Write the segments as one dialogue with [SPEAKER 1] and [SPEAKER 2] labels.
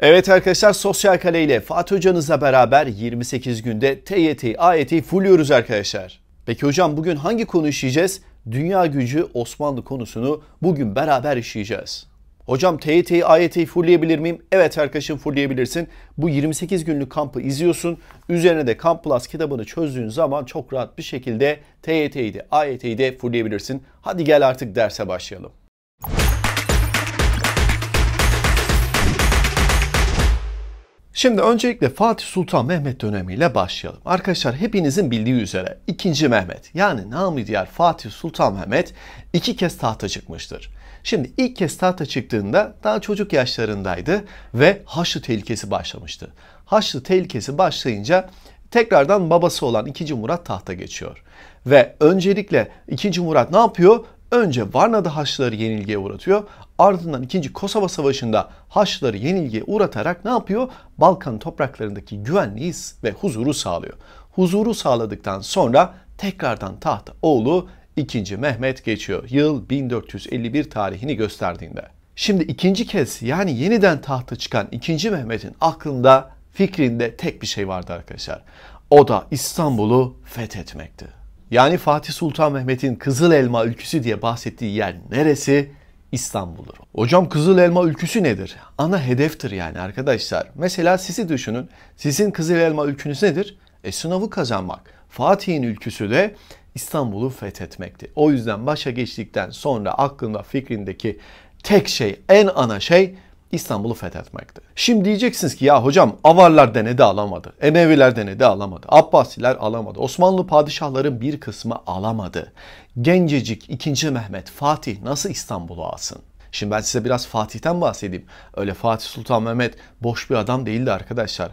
[SPEAKER 1] Evet arkadaşlar Sosyal Kale ile Fatih hocanızla beraber 28 günde TYT, AYT'yi fulluyoruz arkadaşlar. Peki hocam bugün hangi konu işleyeceğiz? Dünya gücü Osmanlı konusunu bugün beraber işleyeceğiz. Hocam TYT'yi, AYT'yi fullleyebilir miyim? Evet arkadaşım fullleyebilirsin. Bu 28 günlük kampı izliyorsun. Üzerine de Kamp Plus kitabını çözdüğün zaman çok rahat bir şekilde TYT'yi de, AYT'yi de fullleyebilirsin. Hadi gel artık derse başlayalım. Şimdi öncelikle Fatih Sultan Mehmet dönemiyle başlayalım. Arkadaşlar hepinizin bildiği üzere 2. Mehmet yani namı diğer Fatih Sultan Mehmet iki kez tahta çıkmıştır. Şimdi ilk kez tahta çıktığında daha çocuk yaşlarındaydı ve Haçlı tehlikesi başlamıştı. Haçlı tehlikesi başlayınca tekrardan babası olan 2. Murat tahta geçiyor. Ve öncelikle 2. Murat ne yapıyor? Önce Varna'da Haçlıları yenilgiye uğratıyor. Ardından 2. Kosova Savaşı'nda Haçlıları yenilgiye uğratarak ne yapıyor? Balkan topraklarındaki güvenliği ve huzuru sağlıyor. Huzuru sağladıktan sonra tekrardan tahta oğlu 2. Mehmet geçiyor. Yıl 1451 tarihini gösterdiğinde. Şimdi ikinci kez yani yeniden tahta çıkan 2. Mehmet'in aklında, fikrinde tek bir şey vardı arkadaşlar. O da İstanbul'u fethetmekti yani Fatih Sultan Mehmet'in Kızıl Elma Ülküsü diye bahsettiği yer neresi? İstanbul'dur. Hocam Kızıl Elma Ülküsü nedir? Ana hedeftir yani arkadaşlar. Mesela sizi düşünün. Sizin Kızıl Elma Ülkünüz nedir? E sınavı kazanmak. Fatih'in ülküsü de İstanbul'u fethetmekti. O yüzden başa geçtikten sonra aklında fikrindeki tek şey, en ana şey İstanbul'u fethetmekti. Şimdi diyeceksiniz ki ya hocam Avarlar denedi alamadı. Emeviler denedi alamadı. Abbasiler alamadı. Osmanlı padişahların bir kısmı alamadı. Gencecik 2. Mehmet Fatih nasıl İstanbul'u alsın? Şimdi ben size biraz Fatih'ten bahsedeyim. Öyle Fatih Sultan Mehmet boş bir adam değildi arkadaşlar.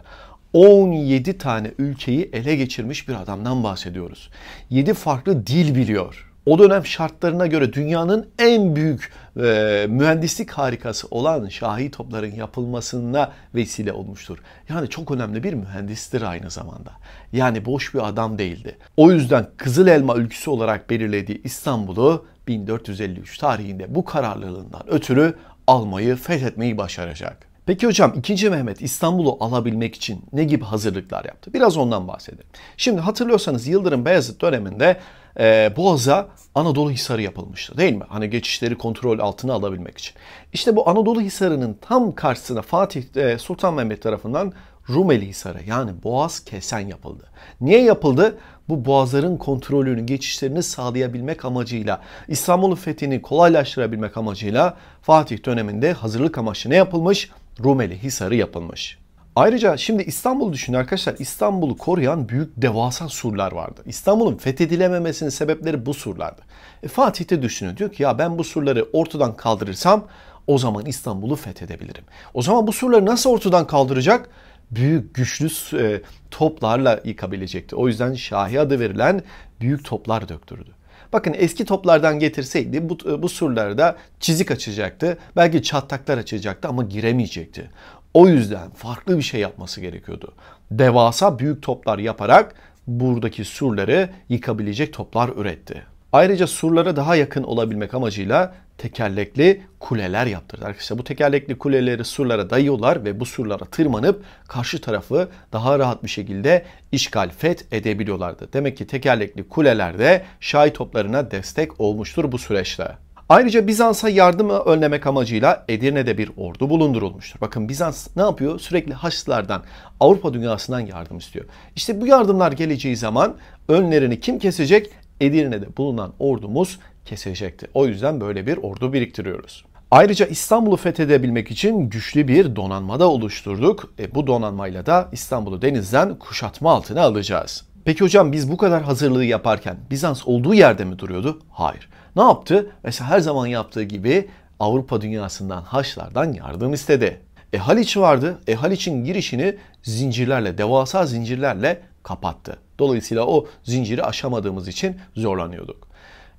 [SPEAKER 1] 17 tane ülkeyi ele geçirmiş bir adamdan bahsediyoruz. 7 farklı dil biliyor o dönem şartlarına göre dünyanın en büyük e, mühendislik harikası olan şahi topların yapılmasına vesile olmuştur. Yani çok önemli bir mühendistir aynı zamanda. Yani boş bir adam değildi. O yüzden Kızıl Elma ülküsü olarak belirlediği İstanbul'u 1453 tarihinde bu kararlılığından ötürü almayı, fethetmeyi başaracak. Peki hocam 2. Mehmet İstanbul'u alabilmek için ne gibi hazırlıklar yaptı? Biraz ondan bahsedelim. Şimdi hatırlıyorsanız Yıldırım Beyazıt döneminde e, ee, Boğaz'a Anadolu Hisarı yapılmıştı değil mi? Hani geçişleri kontrol altına alabilmek için. İşte bu Anadolu Hisarı'nın tam karşısına Fatih e, Sultan Mehmet tarafından Rumeli Hisarı yani Boğaz Kesen yapıldı. Niye yapıldı? Bu boğazların kontrolünü, geçişlerini sağlayabilmek amacıyla, İstanbul'un fethini kolaylaştırabilmek amacıyla Fatih döneminde hazırlık amaçlı ne yapılmış? Rumeli Hisarı yapılmış. Ayrıca şimdi İstanbul'u düşünün arkadaşlar. İstanbul'u koruyan büyük devasa surlar vardı. İstanbul'un fethedilememesinin sebepleri bu surlardı. E, Fatih de düşünüyor. Diyor ki ya ben bu surları ortadan kaldırırsam o zaman İstanbul'u fethedebilirim. O zaman bu surları nasıl ortadan kaldıracak? Büyük güçlü e, toplarla yıkabilecekti. O yüzden Şahi adı verilen büyük toplar döktürdü. Bakın eski toplardan getirseydi bu, e, bu surlarda çizik açacaktı. Belki çatlaklar açacaktı ama giremeyecekti. O yüzden farklı bir şey yapması gerekiyordu. Devasa büyük toplar yaparak buradaki surları yıkabilecek toplar üretti. Ayrıca surlara daha yakın olabilmek amacıyla tekerlekli kuleler yaptırdı. Arkadaşlar bu tekerlekli kuleleri surlara dayıyorlar ve bu surlara tırmanıp karşı tarafı daha rahat bir şekilde işgal fet edebiliyorlardı. Demek ki tekerlekli kulelerde şahi toplarına destek olmuştur bu süreçte. Ayrıca Bizans'a yardımı önlemek amacıyla Edirne'de bir ordu bulundurulmuştur. Bakın Bizans ne yapıyor? Sürekli Haçlılardan, Avrupa dünyasından yardım istiyor. İşte bu yardımlar geleceği zaman önlerini kim kesecek? Edirne'de bulunan ordumuz kesecekti. O yüzden böyle bir ordu biriktiriyoruz. Ayrıca İstanbul'u fethedebilmek için güçlü bir donanma da oluşturduk. E, bu donanmayla da İstanbul'u denizden kuşatma altına alacağız. Peki hocam biz bu kadar hazırlığı yaparken Bizans olduğu yerde mi duruyordu? Hayır. Ne yaptı? Mesela her zaman yaptığı gibi Avrupa dünyasından, Haçlardan yardım istedi. E Haliç vardı. E Haliç'in girişini zincirlerle, devasa zincirlerle kapattı. Dolayısıyla o zinciri aşamadığımız için zorlanıyorduk.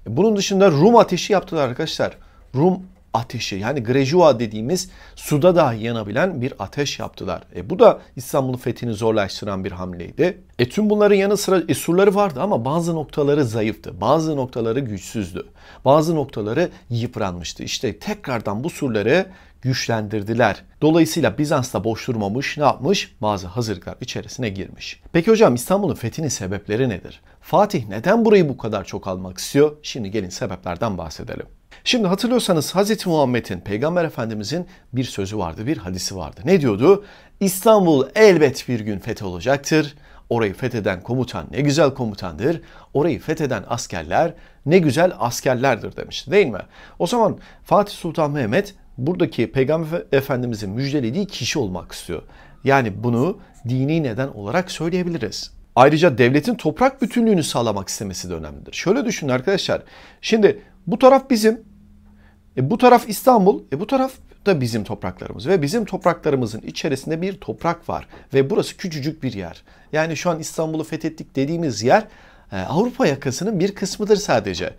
[SPEAKER 1] Bunun dışında Rum ateşi yaptılar arkadaşlar. Rum ateşi yani grejua dediğimiz suda da yanabilen bir ateş yaptılar. E bu da İstanbul'un fethini zorlaştıran bir hamleydi. E tüm bunların yanı sıra esurları vardı ama bazı noktaları zayıftı. Bazı noktaları güçsüzdü. Bazı noktaları yıpranmıştı. İşte tekrardan bu surları güçlendirdiler. Dolayısıyla Bizans da boş durmamış, ne yapmış? Bazı hazırlıklar içerisine girmiş. Peki hocam İstanbul'un fethinin sebepleri nedir? Fatih neden burayı bu kadar çok almak istiyor? Şimdi gelin sebeplerden bahsedelim. Şimdi hatırlıyorsanız Hazreti Muhammed'in, Peygamber Efendimiz'in bir sözü vardı, bir hadisi vardı. Ne diyordu? İstanbul elbet bir gün fetholacaktır. Orayı fetheden komutan ne güzel komutandır. Orayı fetheden askerler ne güzel askerlerdir demişti değil mi? O zaman Fatih Sultan Mehmet buradaki Peygamber Efendimiz'in müjdelediği kişi olmak istiyor. Yani bunu dini neden olarak söyleyebiliriz. Ayrıca devletin toprak bütünlüğünü sağlamak istemesi de önemlidir. Şöyle düşünün arkadaşlar. Şimdi bu taraf bizim. E, bu taraf İstanbul. E, bu taraf da bizim topraklarımız ve bizim topraklarımızın içerisinde bir toprak var ve burası küçücük bir yer. Yani şu an İstanbul'u fethettik dediğimiz yer e, Avrupa yakasının bir kısmıdır sadece.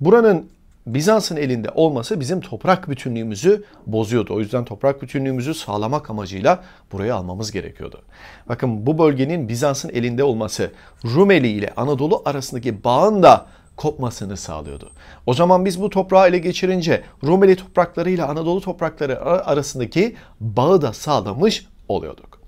[SPEAKER 1] Buranın Bizans'ın elinde olması bizim toprak bütünlüğümüzü bozuyordu. O yüzden toprak bütünlüğümüzü sağlamak amacıyla burayı almamız gerekiyordu. Bakın bu bölgenin Bizans'ın elinde olması Rumeli ile Anadolu arasındaki bağın da kopmasını sağlıyordu. O zaman biz bu toprağı ele geçirince Rumeli toprakları ile Anadolu toprakları arasındaki bağı da sağlamış oluyorduk.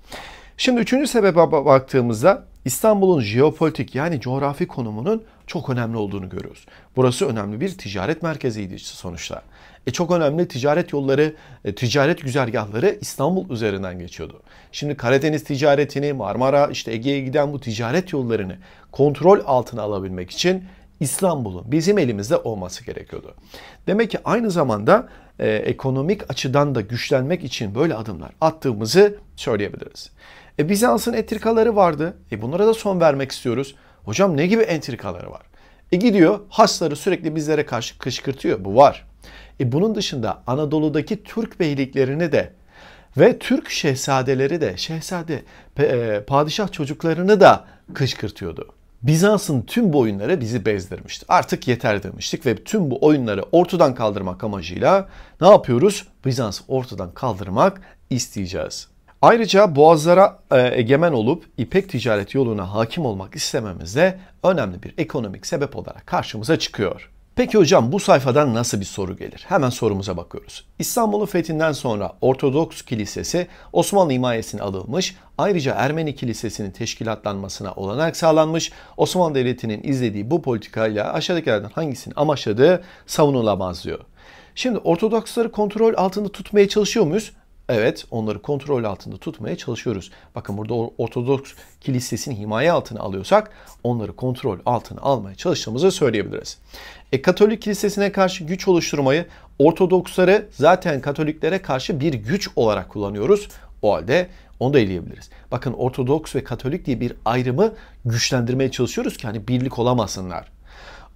[SPEAKER 1] Şimdi üçüncü sebebe baktığımızda İstanbul'un jeopolitik yani coğrafi konumunun çok önemli olduğunu görüyoruz. Burası önemli bir ticaret merkeziydi sonuçta. E çok önemli ticaret yolları, e, ticaret güzergahları İstanbul üzerinden geçiyordu. Şimdi Karadeniz ticaretini, Marmara, işte Ege'ye giden bu ticaret yollarını kontrol altına alabilmek için İstanbul'un bizim elimizde olması gerekiyordu. Demek ki aynı zamanda e, ekonomik açıdan da güçlenmek için böyle adımlar attığımızı söyleyebiliriz. E, Bizans'ın entrikaları vardı. E, bunlara da son vermek istiyoruz. Hocam ne gibi entrikaları var? E gidiyor Hasları sürekli bizlere karşı kışkırtıyor. Bu var. E bunun dışında Anadolu'daki Türk beyliklerini de ve Türk şehzadeleri de şehzade e, padişah çocuklarını da kışkırtıyordu. Bizans'ın tüm bu oyunları bizi bezdirmişti. Artık yeter demiştik ve tüm bu oyunları ortadan kaldırmak amacıyla ne yapıyoruz? Bizans'ı ortadan kaldırmak isteyeceğiz. Ayrıca boğazlara e, egemen olup ipek ticaret yoluna hakim olmak istememiz de önemli bir ekonomik sebep olarak karşımıza çıkıyor. Peki hocam bu sayfadan nasıl bir soru gelir? Hemen sorumuza bakıyoruz. İstanbul'un fethinden sonra Ortodoks Kilisesi Osmanlı himayesine alınmış, ayrıca Ermeni Kilisesi'nin teşkilatlanmasına olanak sağlanmış, Osmanlı Devleti'nin izlediği bu politikayla aşağıdakilerden hangisini amaçladığı savunulamaz diyor. Şimdi Ortodoksları kontrol altında tutmaya çalışıyor muyuz? Evet onları kontrol altında tutmaya çalışıyoruz. Bakın burada Ortodoks Kilisesini himaye altına alıyorsak onları kontrol altına almaya çalıştığımızı söyleyebiliriz. E, Katolik Kilisesine karşı güç oluşturmayı Ortodoksları zaten Katoliklere karşı bir güç olarak kullanıyoruz. O halde onu da eleyebiliriz. Bakın Ortodoks ve Katolik diye bir ayrımı güçlendirmeye çalışıyoruz ki hani birlik olamasınlar.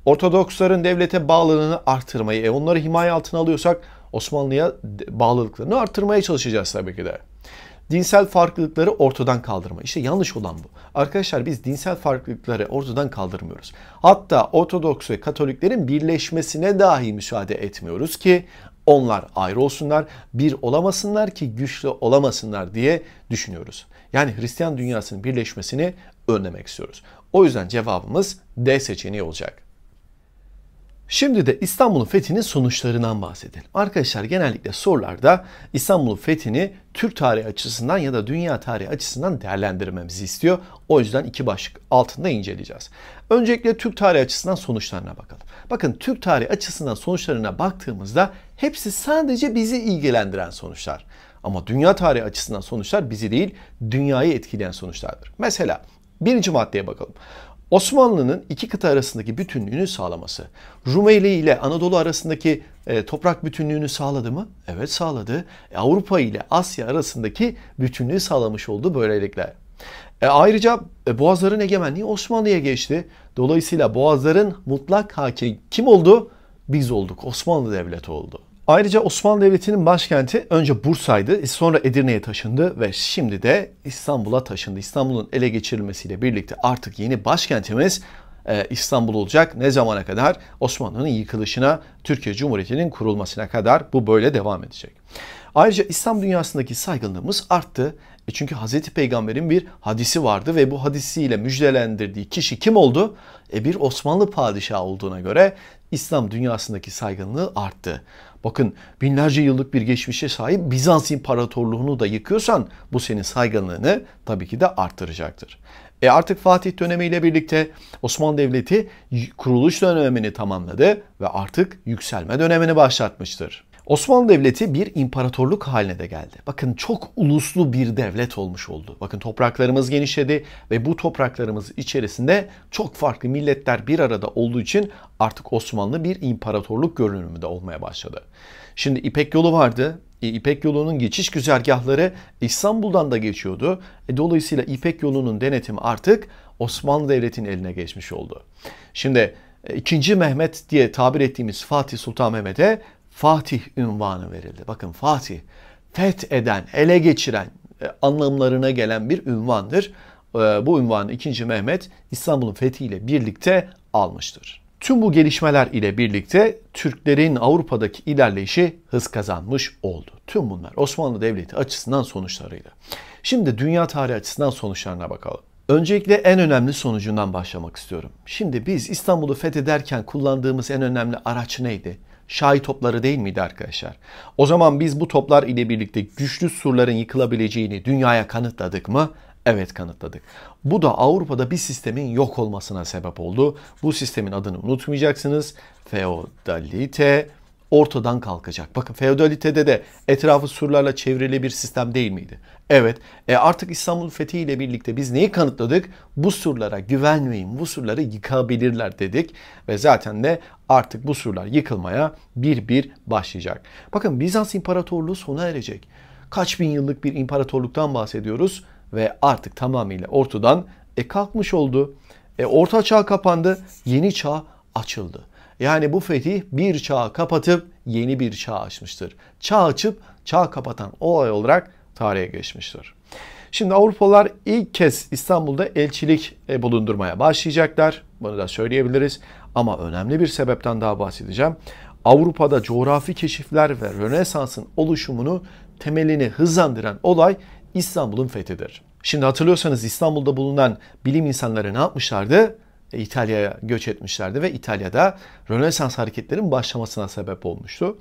[SPEAKER 1] Ortodoksların devlete bağlılığını arttırmayı, e onları himaye altına alıyorsak Osmanlı'ya bağlılıklarını artırmaya çalışacağız tabii ki de. Dinsel farklılıkları ortadan kaldırma. İşte yanlış olan bu. Arkadaşlar biz dinsel farklılıkları ortadan kaldırmıyoruz. Hatta Ortodoks ve Katoliklerin birleşmesine dahi müsaade etmiyoruz ki onlar ayrı olsunlar, bir olamasınlar ki güçlü olamasınlar diye düşünüyoruz. Yani Hristiyan dünyasının birleşmesini önlemek istiyoruz. O yüzden cevabımız D seçeneği olacak. Şimdi de İstanbul'un fethinin sonuçlarından bahsedelim. Arkadaşlar genellikle sorularda İstanbul'un fethini Türk tarihi açısından ya da dünya tarihi açısından değerlendirmemizi istiyor. O yüzden iki başlık altında inceleyeceğiz. Öncelikle Türk tarihi açısından sonuçlarına bakalım. Bakın Türk tarihi açısından sonuçlarına baktığımızda hepsi sadece bizi ilgilendiren sonuçlar. Ama dünya tarihi açısından sonuçlar bizi değil, dünyayı etkileyen sonuçlardır. Mesela birinci maddeye bakalım. Osmanlı'nın iki kıta arasındaki bütünlüğünü sağlaması, Rumeli ile Anadolu arasındaki e, toprak bütünlüğünü sağladı mı? Evet sağladı. E, Avrupa ile Asya arasındaki bütünlüğü sağlamış oldu böylelikle. E, ayrıca e, Boğazların egemenliği Osmanlı'ya geçti. Dolayısıyla Boğazların mutlak hakim kim oldu? Biz olduk. Osmanlı Devleti oldu. Ayrıca Osmanlı Devleti'nin başkenti önce Bursa'ydı, sonra Edirne'ye taşındı ve şimdi de İstanbul'a taşındı. İstanbul'un ele geçirilmesiyle birlikte artık yeni başkentimiz e, İstanbul olacak. Ne zamana kadar? Osmanlı'nın yıkılışına, Türkiye Cumhuriyeti'nin kurulmasına kadar bu böyle devam edecek. Ayrıca İslam dünyasındaki saygınlığımız arttı. E çünkü Hz. Peygamber'in bir hadisi vardı ve bu hadisiyle müjdelendirdiği kişi kim oldu? E bir Osmanlı padişahı olduğuna göre İslam dünyasındaki saygınlığı arttı. Bakın binlerce yıllık bir geçmişe sahip Bizans İmparatorluğunu da yıkıyorsan bu senin saygınlığını tabii ki de arttıracaktır. E artık Fatih dönemiyle birlikte Osmanlı Devleti kuruluş dönemini tamamladı ve artık yükselme dönemini başlatmıştır. Osmanlı Devleti bir imparatorluk haline de geldi. Bakın çok uluslu bir devlet olmuş oldu. Bakın topraklarımız genişledi ve bu topraklarımız içerisinde çok farklı milletler bir arada olduğu için artık Osmanlı bir imparatorluk görünümü de olmaya başladı. Şimdi İpek yolu vardı. E, İpek yolunun geçiş güzergahları İstanbul'dan da geçiyordu. E, dolayısıyla İpek yolunun denetimi artık Osmanlı Devleti'nin eline geçmiş oldu. Şimdi 2. E, Mehmet diye tabir ettiğimiz Fatih Sultan Mehmet'e Fatih ünvanı verildi. Bakın Fatih fetheden, ele geçiren e, anlamlarına gelen bir ünvandır. E, bu ünvanı 2. Mehmet İstanbul'un fethiyle birlikte almıştır. Tüm bu gelişmeler ile birlikte Türklerin Avrupa'daki ilerleyişi hız kazanmış oldu. Tüm bunlar Osmanlı Devleti açısından sonuçlarıydı. Şimdi dünya tarihi açısından sonuçlarına bakalım. Öncelikle en önemli sonucundan başlamak istiyorum. Şimdi biz İstanbul'u fethederken kullandığımız en önemli araç neydi? şahi topları değil miydi arkadaşlar? O zaman biz bu toplar ile birlikte güçlü surların yıkılabileceğini dünyaya kanıtladık mı? Evet kanıtladık. Bu da Avrupa'da bir sistemin yok olmasına sebep oldu. Bu sistemin adını unutmayacaksınız. Feodalite ortadan kalkacak. Bakın feodalitede de etrafı surlarla çevrili bir sistem değil miydi? Evet. E artık İstanbul fethi ile birlikte biz neyi kanıtladık? Bu surlara güvenmeyin. Bu surları yıkabilirler dedik ve zaten de artık bu surlar yıkılmaya bir bir başlayacak. Bakın Bizans İmparatorluğu sona erecek. Kaç bin yıllık bir imparatorluktan bahsediyoruz ve artık tamamıyla ortadan e kalkmış oldu. E orta çağ kapandı, yeni çağ açıldı. Yani bu fetih bir çağı kapatıp yeni bir çağ açmıştır. Çağ açıp çağ kapatan olay olarak tarihe geçmiştir. Şimdi Avrupalılar ilk kez İstanbul'da elçilik e, bulundurmaya başlayacaklar. Bunu da söyleyebiliriz. Ama önemli bir sebepten daha bahsedeceğim. Avrupa'da coğrafi keşifler ve Rönesans'ın oluşumunu temelini hızlandıran olay İstanbul'un fethidir. Şimdi hatırlıyorsanız İstanbul'da bulunan bilim insanları ne yapmışlardı? E, İtalya'ya göç etmişlerdi ve İtalya'da Rönesans hareketlerin başlamasına sebep olmuştu.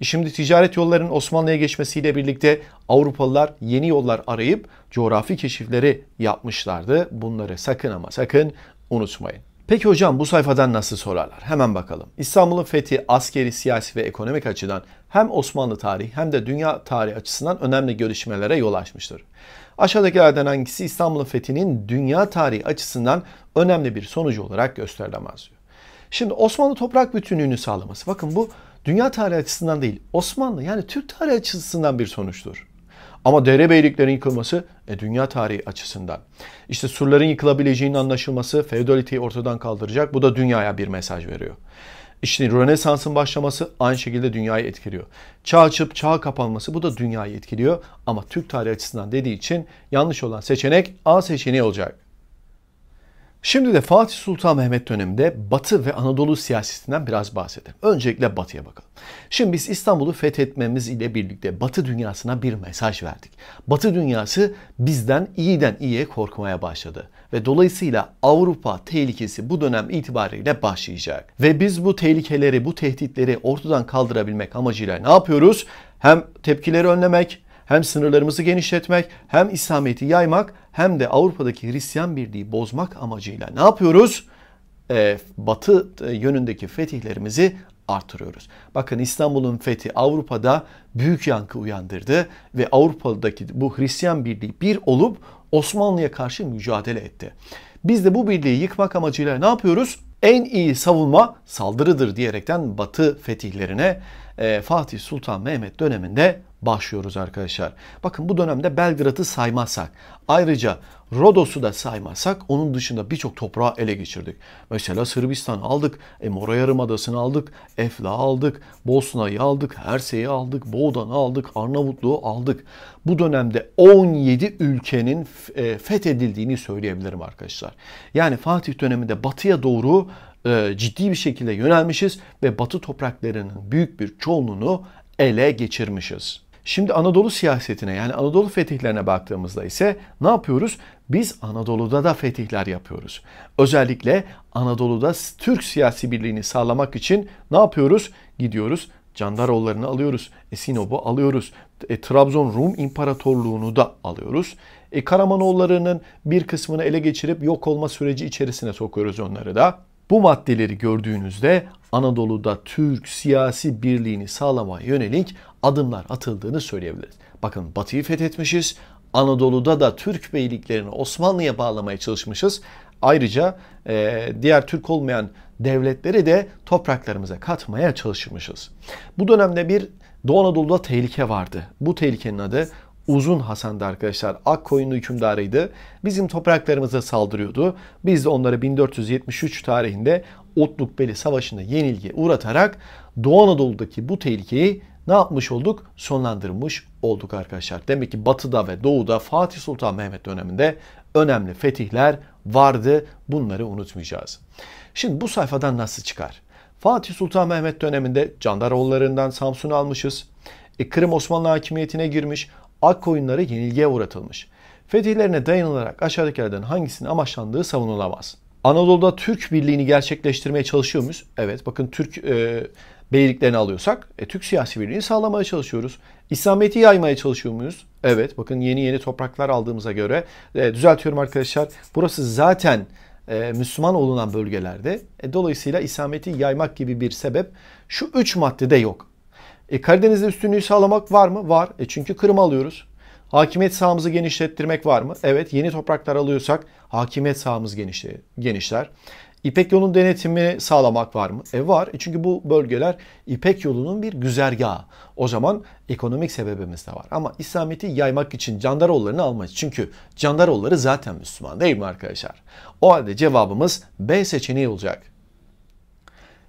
[SPEAKER 1] E, şimdi ticaret yollarının Osmanlı'ya geçmesiyle birlikte Avrupalılar yeni yollar arayıp coğrafi keşifleri yapmışlardı. Bunları sakın ama sakın unutmayın. Peki hocam bu sayfadan nasıl sorarlar? Hemen bakalım. İstanbul'un fethi askeri, siyasi ve ekonomik açıdan hem Osmanlı tarihi hem de dünya tarihi açısından önemli görüşmelere yol açmıştır. Aşağıdakilerden hangisi İstanbul'un fethinin dünya tarihi açısından önemli bir sonucu olarak gösterilemez diyor. Şimdi Osmanlı toprak bütünlüğünü sağlaması. Bakın bu dünya tarihi açısından değil Osmanlı yani Türk tarihi açısından bir sonuçtur. Ama derebeyliklerin yıkılması e, dünya tarihi açısından. İşte surların yıkılabileceğinin anlaşılması feodaliteyi ortadan kaldıracak. Bu da dünyaya bir mesaj veriyor. İşte Rönesans'ın başlaması aynı şekilde dünyayı etkiliyor. Çağ açıp çağ kapanması bu da dünyayı etkiliyor. Ama Türk tarihi açısından dediği için yanlış olan seçenek A seçeneği olacak. Şimdi de Fatih Sultan Mehmet döneminde Batı ve Anadolu siyasetinden biraz bahsedelim. Öncelikle Batı'ya bakalım. Şimdi biz İstanbul'u fethetmemiz ile birlikte Batı dünyasına bir mesaj verdik. Batı dünyası bizden iyiden iyiye korkmaya başladı ve dolayısıyla Avrupa tehlikesi bu dönem itibariyle başlayacak. Ve biz bu tehlikeleri, bu tehditleri ortadan kaldırabilmek amacıyla ne yapıyoruz? Hem tepkileri önlemek hem sınırlarımızı genişletmek, hem İslamiyet'i yaymak, hem de Avrupa'daki Hristiyan birliği bozmak amacıyla ne yapıyoruz? Ee, batı e, yönündeki fetihlerimizi artırıyoruz. Bakın İstanbul'un fethi Avrupa'da büyük yankı uyandırdı ve Avrupa'daki bu Hristiyan birliği bir olup Osmanlı'ya karşı mücadele etti. Biz de bu birliği yıkmak amacıyla ne yapıyoruz? En iyi savunma saldırıdır diyerekten Batı fetihlerine ee, Fatih Sultan Mehmet döneminde başlıyoruz arkadaşlar. Bakın bu dönemde Belgrad'ı saymazsak ayrıca Rodos'u da saymazsak onun dışında birçok toprağı ele geçirdik. Mesela Sırbistan aldık, e, Mora Yarımadası'nı aldık, Efla aldık, Bosna'yı aldık, Hersey'i aldık, Boğdan'ı aldık, Arnavutluğu aldık. Bu dönemde 17 ülkenin e, fethedildiğini söyleyebilirim arkadaşlar. Yani Fatih döneminde batıya doğru e, ciddi bir şekilde yönelmişiz ve Batı topraklarının büyük bir çoğunluğunu ele geçirmişiz. Şimdi Anadolu siyasetine yani Anadolu fetihlerine baktığımızda ise ne yapıyoruz? Biz Anadolu'da da fetihler yapıyoruz. Özellikle Anadolu'da Türk siyasi birliğini sağlamak için ne yapıyoruz? Gidiyoruz Candaroğullarını alıyoruz. Sinop'u alıyoruz. E, Trabzon Rum İmparatorluğunu da alıyoruz. E, Karamanoğullarının bir kısmını ele geçirip yok olma süreci içerisine sokuyoruz onları da. Bu maddeleri gördüğünüzde Anadolu'da Türk siyasi birliğini sağlamaya yönelik adımlar atıldığını söyleyebiliriz. Bakın Batı'yı fethetmişiz. Anadolu'da da Türk beyliklerini Osmanlı'ya bağlamaya çalışmışız. Ayrıca e, diğer Türk olmayan devletleri de topraklarımıza katmaya çalışmışız. Bu dönemde bir Doğu Anadolu'da tehlike vardı. Bu tehlikenin adı Uzun Hasan'dı arkadaşlar. Akkoyunlu hükümdarıydı. Bizim topraklarımıza saldırıyordu. Biz de onları 1473 tarihinde Otluk Beli Savaşı'nda yenilgi uğratarak Doğu Anadolu'daki bu tehlikeyi ne yapmış olduk? Sonlandırmış olduk arkadaşlar. Demek ki batıda ve doğuda Fatih Sultan Mehmet döneminde önemli fetihler vardı. Bunları unutmayacağız. Şimdi bu sayfadan nasıl çıkar? Fatih Sultan Mehmet döneminde Candaroğullarından Samsun almışız. E, Kırım Osmanlı hakimiyetine girmiş. Ak koyunları yenilgiye uğratılmış. Fetihlerine dayanılarak aşağıdakilerden hangisinin amaçlandığı savunulamaz. Anadolu'da Türk birliğini gerçekleştirmeye çalışıyor muyuz? Evet bakın Türk e, beyliklerini alıyorsak e, Türk siyasi birliğini sağlamaya çalışıyoruz. İslamiyet'i yaymaya çalışıyor muyuz? Evet bakın yeni yeni topraklar aldığımıza göre e, düzeltiyorum arkadaşlar. Burası zaten e, Müslüman olunan bölgelerde. E, dolayısıyla İslamiyet'i yaymak gibi bir sebep şu üç maddede yok. E, Karadeniz'de üstünlüğü sağlamak var mı? Var. E, çünkü Kırım alıyoruz. Hakimiyet sahamızı genişlettirmek var mı? Evet. Yeni topraklar alıyorsak hakimiyet sahamız genişle, genişler. İpek yolunun denetimini sağlamak var mı? E var. E çünkü bu bölgeler İpek yolunun bir güzergahı. O zaman ekonomik sebebimiz de var. Ama İslamiyet'i yaymak için Candaroğulları'nı almayız. Çünkü Candaroğulları zaten Müslüman değil mi arkadaşlar? O halde cevabımız B seçeneği olacak.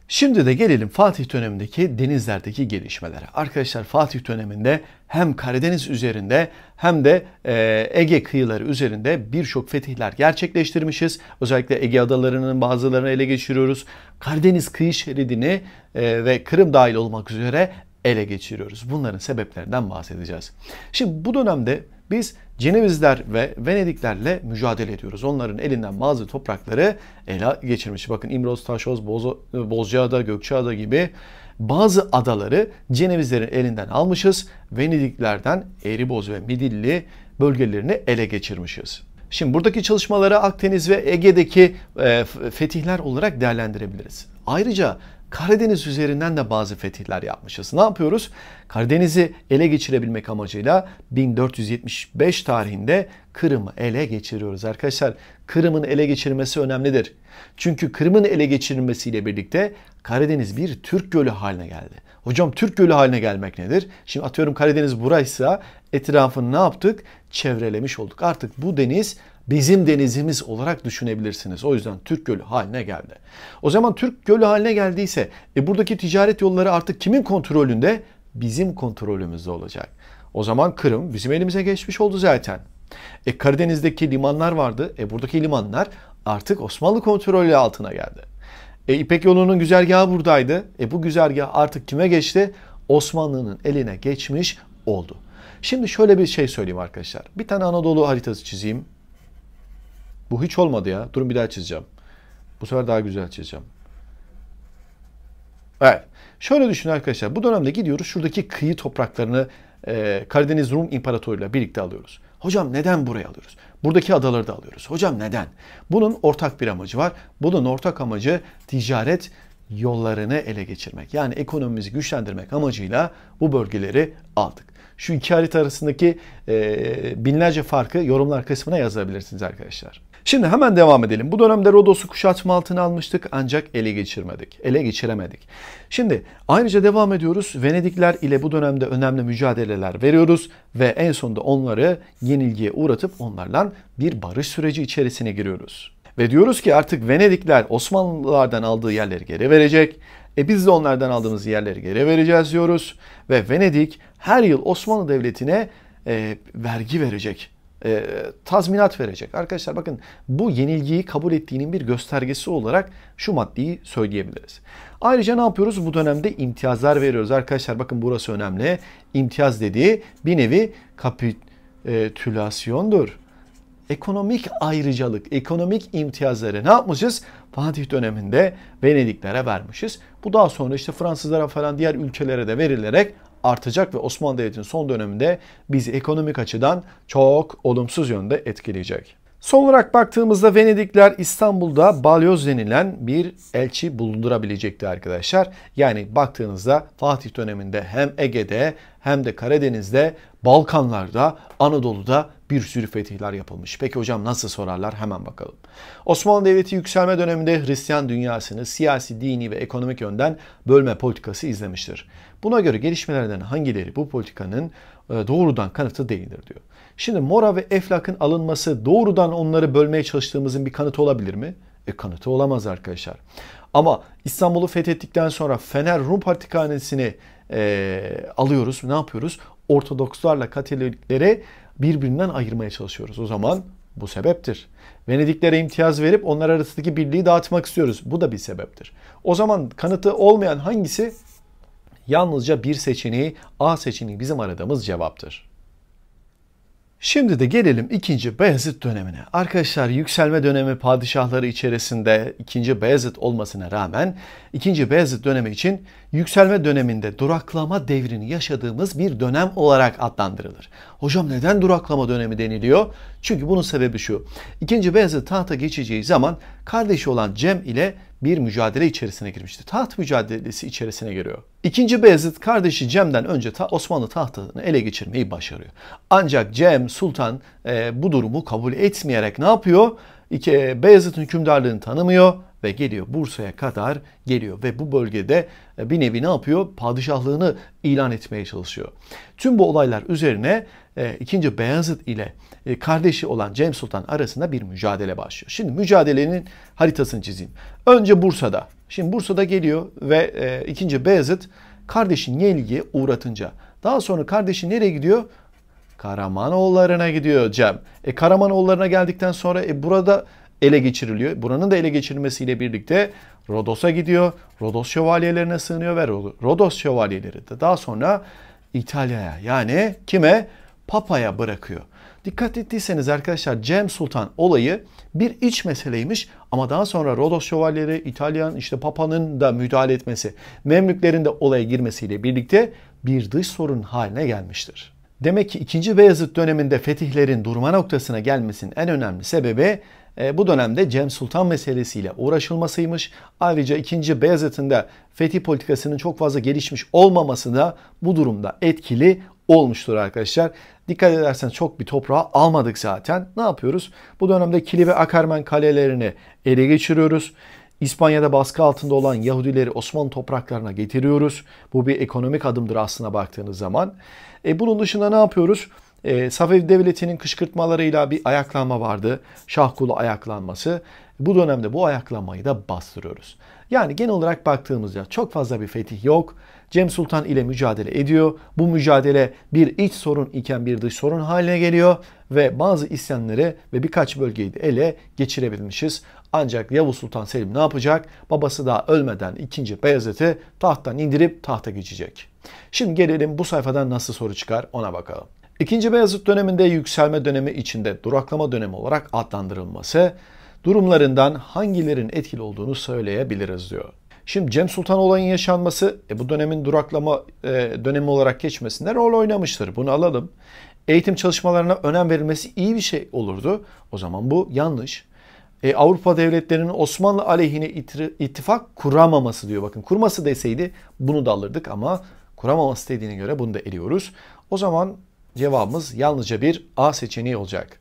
[SPEAKER 1] Şimdi de gelelim Fatih dönemindeki denizlerdeki gelişmelere. Arkadaşlar Fatih döneminde hem Karadeniz üzerinde hem de e, Ege kıyıları üzerinde birçok fetihler gerçekleştirmişiz. Özellikle Ege adalarının bazılarını ele geçiriyoruz. Karadeniz kıyı şeridini e, ve Kırım dahil olmak üzere ele geçiriyoruz. Bunların sebeplerinden bahsedeceğiz. Şimdi bu dönemde biz Cenevizler ve Venediklerle mücadele ediyoruz. Onların elinden bazı toprakları ele geçirmiş. Bakın İmroz, Taşoz, Bozo, Bozcaada, Gökçeada gibi bazı adaları Cenevizlerin elinden almışız. Venediklerden Eriboz ve Midilli bölgelerini ele geçirmişiz. Şimdi buradaki çalışmaları Akdeniz ve Ege'deki e, fetihler olarak değerlendirebiliriz. Ayrıca Karadeniz üzerinden de bazı fetihler yapmışız. Ne yapıyoruz? Karadeniz'i ele geçirebilmek amacıyla 1475 tarihinde Kırım'ı ele geçiriyoruz. Arkadaşlar Kırım'ın ele geçirmesi önemlidir. Çünkü Kırım'ın ele geçirilmesiyle birlikte Karadeniz bir Türk gölü haline geldi. Hocam Türk gölü haline gelmek nedir? Şimdi atıyorum Karadeniz buraysa etrafını ne yaptık? Çevrelemiş olduk. Artık bu deniz bizim denizimiz olarak düşünebilirsiniz. O yüzden Türk Gölü haline geldi. O zaman Türk Gölü haline geldiyse e, buradaki ticaret yolları artık kimin kontrolünde? Bizim kontrolümüzde olacak. O zaman Kırım bizim elimize geçmiş oldu zaten. E Karadeniz'deki limanlar vardı. E buradaki limanlar artık Osmanlı kontrolü altına geldi. E İpek yolunun güzergahı buradaydı. E bu güzergah artık kime geçti? Osmanlı'nın eline geçmiş oldu. Şimdi şöyle bir şey söyleyeyim arkadaşlar. Bir tane Anadolu haritası çizeyim. Bu hiç olmadı ya. Durun bir daha çizeceğim. Bu sefer daha güzel çizeceğim. Evet. Şöyle düşünün arkadaşlar. Bu dönemde gidiyoruz. Şuradaki kıyı topraklarını e, Karadeniz Rum İmparatorluğu'yla birlikte alıyoruz. Hocam neden buraya alıyoruz? Buradaki adaları da alıyoruz. Hocam neden? Bunun ortak bir amacı var. Bunun ortak amacı ticaret yollarını ele geçirmek. Yani ekonomimizi güçlendirmek amacıyla bu bölgeleri aldık. Şu iki harita arasındaki e, binlerce farkı yorumlar kısmına yazabilirsiniz arkadaşlar. Şimdi hemen devam edelim. Bu dönemde Rodos'u kuşatma altına almıştık ancak ele geçirmedik. Ele geçiremedik. Şimdi ayrıca devam ediyoruz. Venedikler ile bu dönemde önemli mücadeleler veriyoruz ve en sonunda onları yenilgiye uğratıp onlarla bir barış süreci içerisine giriyoruz. Ve diyoruz ki artık Venedikler Osmanlılardan aldığı yerleri geri verecek. E biz de onlardan aldığımız yerleri geri vereceğiz diyoruz. Ve Venedik her yıl Osmanlı Devleti'ne e, vergi verecek e, tazminat verecek. Arkadaşlar bakın bu yenilgiyi kabul ettiğinin bir göstergesi olarak şu maddeyi söyleyebiliriz. Ayrıca ne yapıyoruz? Bu dönemde imtiyazlar veriyoruz. Arkadaşlar bakın burası önemli. İmtiyaz dediği bir nevi kapitülasyondur. Ekonomik ayrıcalık, ekonomik imtiyazları ne yapmışız? Fatih döneminde Venediklere vermişiz. Bu daha sonra işte Fransızlara falan diğer ülkelere de verilerek artacak ve Osmanlı Devleti'nin son döneminde bizi ekonomik açıdan çok olumsuz yönde etkileyecek. Son olarak baktığımızda Venedikler İstanbul'da balyoz denilen bir elçi bulundurabilecekti arkadaşlar. Yani baktığınızda Fatih döneminde hem Ege'de hem de Karadeniz'de, Balkanlar'da, Anadolu'da bir sürü fetihler yapılmış. Peki hocam nasıl sorarlar hemen bakalım. Osmanlı Devleti yükselme döneminde Hristiyan dünyasını siyasi, dini ve ekonomik yönden bölme politikası izlemiştir. Buna göre gelişmelerden hangileri bu politikanın e, doğrudan kanıtı değildir diyor. Şimdi mora ve eflakın alınması doğrudan onları bölmeye çalıştığımızın bir kanıtı olabilir mi? E kanıtı olamaz arkadaşlar. Ama İstanbul'u fethettikten sonra Fener Rum partikanesini e, alıyoruz. Ne yapıyoruz? Ortodokslarla Katolikleri birbirinden ayırmaya çalışıyoruz. O zaman bu sebeptir. Venediklere imtiyaz verip onlar arasındaki birliği dağıtmak istiyoruz. Bu da bir sebeptir. O zaman kanıtı olmayan hangisi? yalnızca bir seçeneği A seçeneği bizim aradığımız cevaptır. Şimdi de gelelim 2. Beyazıt dönemine. Arkadaşlar yükselme dönemi padişahları içerisinde 2. Beyazıt olmasına rağmen 2. Beyazıt dönemi için yükselme döneminde duraklama devrini yaşadığımız bir dönem olarak adlandırılır. Hocam neden duraklama dönemi deniliyor? Çünkü bunun sebebi şu. 2. Beyazıt tahta geçeceği zaman kardeşi olan Cem ile bir mücadele içerisine girmiştir. Taht mücadelesi içerisine giriyor. İkinci Beyazıt kardeşi Cem'den önce ta Osmanlı tahtını ele geçirmeyi başarıyor. Ancak Cem Sultan e, bu durumu kabul etmeyerek ne yapıyor? İki, e, Beyazıt hükümdarlığını tanımıyor ve geliyor Bursa'ya kadar geliyor ve bu bölgede e, bir nevi ne yapıyor? Padişahlığını ilan etmeye çalışıyor. Tüm bu olaylar üzerine 2. E, Beyazıt ile e, kardeşi olan Cem Sultan arasında bir mücadele başlıyor. Şimdi mücadelenin haritasını çizeyim. Önce Bursa'da. Şimdi Bursa'da geliyor ve e, ikinci Beyazıt kardeşi yenilgiye uğratınca. Daha sonra kardeşi nereye gidiyor? Karamanoğullarına gidiyor Cem. E, Karamanoğullarına geldikten sonra e, burada ele geçiriliyor. Buranın da ele geçirilmesiyle birlikte Rodos'a gidiyor. Rodos şövalyelerine sığınıyor ve Rodos şövalyeleri de daha sonra İtalya'ya yani kime? Papa'ya bırakıyor. Dikkat ettiyseniz arkadaşlar Cem Sultan olayı bir iç meseleymiş ama daha sonra Rodos şövalyeleri, İtalyan işte Papa'nın da müdahale etmesi, Memlüklerin de olaya girmesiyle birlikte bir dış sorun haline gelmiştir. Demek ki 2. Beyazıt döneminde fetihlerin durma noktasına gelmesinin en önemli sebebi e, bu dönemde Cem Sultan meselesiyle uğraşılmasıymış. Ayrıca 2. Beyazıt'ın da fetih politikasının çok fazla gelişmiş olmaması da bu durumda etkili olmuştur arkadaşlar. Dikkat ederseniz çok bir toprağı almadık zaten. Ne yapıyoruz? Bu dönemde Kili ve Akarmen kalelerini ele geçiriyoruz. İspanya'da baskı altında olan Yahudileri Osmanlı topraklarına getiriyoruz. Bu bir ekonomik adımdır aslına baktığınız zaman. E, bunun dışında ne yapıyoruz? E, Safev Devleti'nin kışkırtmalarıyla bir ayaklanma vardı. Şahkulu ayaklanması. Bu dönemde bu ayaklanmayı da bastırıyoruz. Yani genel olarak baktığımızda çok fazla bir fetih yok. Cem Sultan ile mücadele ediyor. Bu mücadele bir iç sorun iken bir dış sorun haline geliyor ve bazı isyanları ve birkaç bölgeyi de ele geçirebilmişiz. Ancak Yavuz Sultan Selim ne yapacak? Babası daha ölmeden 2. Beyazıt'ı tahttan indirip tahta geçecek. Şimdi gelelim bu sayfadan nasıl soru çıkar ona bakalım. İkinci Beyazıt döneminde yükselme dönemi içinde duraklama dönemi olarak adlandırılması durumlarından hangilerin etkili olduğunu söyleyebiliriz diyor. Şimdi Cem Sultan olayın yaşanması e, bu dönemin duraklama e, dönemi olarak geçmesinde rol oynamıştır. Bunu alalım. Eğitim çalışmalarına önem verilmesi iyi bir şey olurdu. O zaman bu yanlış. E, Avrupa devletlerinin Osmanlı aleyhine ittifak kuramaması diyor. Bakın kurması deseydi bunu da alırdık ama kuramaması dediğine göre bunu da eliyoruz. O zaman cevabımız yalnızca bir A seçeneği olacak.